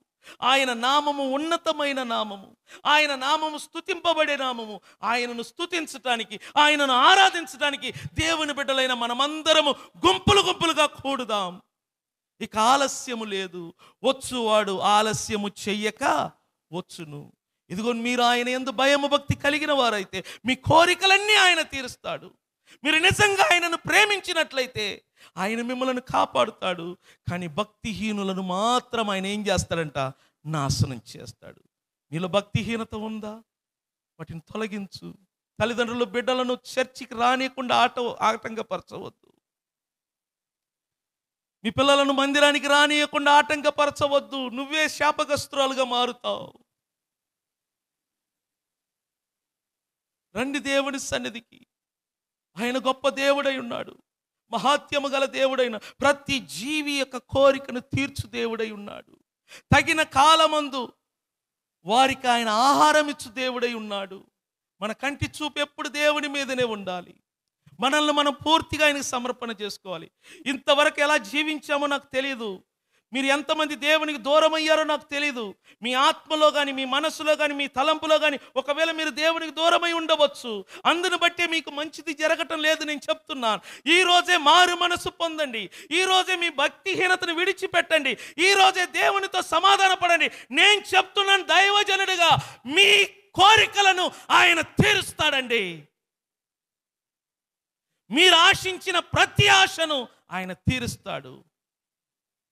ఆయన నామము ఉన్నతమైన నామము ఆయన నామము స్థుతింపబడే నామము ఆయనను స్థుతించటానికి ఆయనను ఆరాధించటానికి దేవుని బిడ్డలైన మనమందరము గుంపులు గుంపులుగా కూడుదాం ఇక ఆలస్యము లేదు వచ్చువాడు ఆలస్యము చెయ్యక వచ్చును ఇదిగో మీరు ఆయన ఎందు భయము భక్తి కలిగిన వారైతే మీ కోరికలన్నీ ఆయన తీరుస్తాడు మీరు నిజంగా ఆయనను ప్రేమించినట్లయితే ఆయన మిమ్మల్ని కాపాడుతాడు కానీ భక్తిహీనులను మాత్రం ఆయన ఏం చేస్తాడంట నాశనం చేస్తాడు మీలో భక్తిహీనత ఉందా వాటిని తొలగించు తల్లిదండ్రులు బిడ్డలను చర్చికి రానియకుండా ఆట ఆటంకపరచవద్దు మీ పిల్లలను మందిరానికి రానియకుండా ఆటంకపరచవద్దు నువ్వే శాపగస్త్రాలుగా మారుతావు రండి దేవుని సన్నిధికి ఆయన గొప్ప దేవుడై ఉన్నాడు మహాత్యము గల దేవుడైన ప్రతి జీవి యొక్క కోరికను తీర్చు దేవుడై ఉన్నాడు తగిన కాలమందు వారికి ఆయన ఆహారం ఇచ్చు దేవుడై ఉన్నాడు మన కంటి చూపు ఎప్పుడు దేవుని మీదనే ఉండాలి మనల్ని మనం పూర్తిగా ఆయనకు సమర్పణ చేసుకోవాలి ఇంతవరకు ఎలా జీవించామో నాకు తెలియదు మీరు ఎంతమంది దేవునికి దూరం అయ్యారో నాకు తెలియదు మీ ఆత్మలో కానీ మీ మనసులో కానీ మీ తలంపులో కానీ ఒకవేళ మీరు దేవునికి దూరమై ఉండవచ్చు అందును బట్టే మీకు మంచిది జరగటం లేదు నేను చెప్తున్నాను ఈరోజే మారు మనసు పొందండి ఈ రోజే మీ భక్తిహీనతను విడిచిపెట్టండి ఈ రోజే దేవునితో సమాధాన పడండి నేను చెప్తున్నాను దైవజనుడిగా మీ కోరికలను ఆయన తీరుస్తాడండి మీరు ఆశించిన ప్రతి ఆశను ఆయన తీరుస్తాడు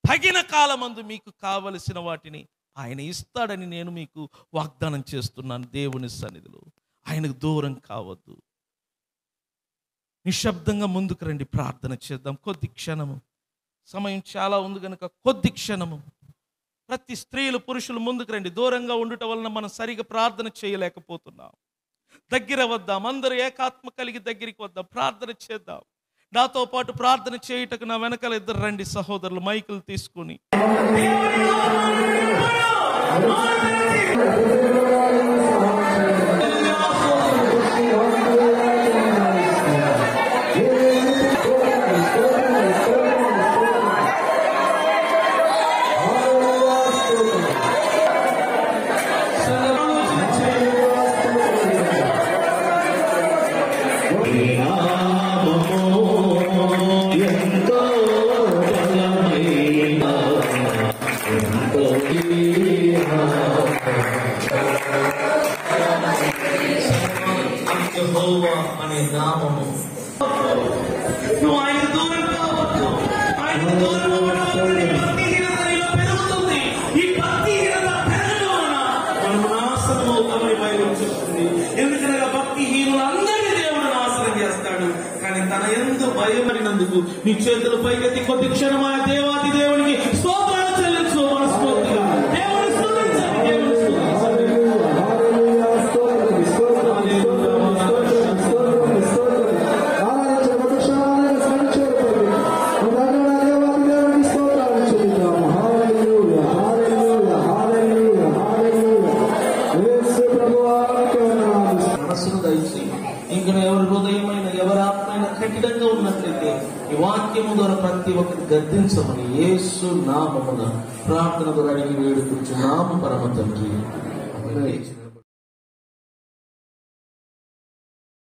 తగిన కాలమందు మీకు కావలసిన వాటిని ఆయన ఇస్తాడని నేను మీకు వాగ్దానం చేస్తున్నాను దేవుని సన్నిధిలో ఆయనకు దూరం కావద్దు నిశ్శబ్దంగా ముందుకు రండి ప్రార్థన చేద్దాం కొద్ది క్షణము సమయం చాలా ఉంది కనుక కొద్ది క్షణము ప్రతి స్త్రీలు పురుషులు ముందుకు రండి దూరంగా ఉండటం వలన మనం సరిగా ప్రార్థన చేయలేకపోతున్నాం దగ్గర వద్దాం అందరూ ఏకాత్మ కలిగి దగ్గరికి వద్దాం ప్రార్థన చేద్దాం నాతో పాటు ప్రార్థన చేయుటకు నా వెనకాల ఇద్దరు రండి సహోదరులు మైకులు తీసుకుని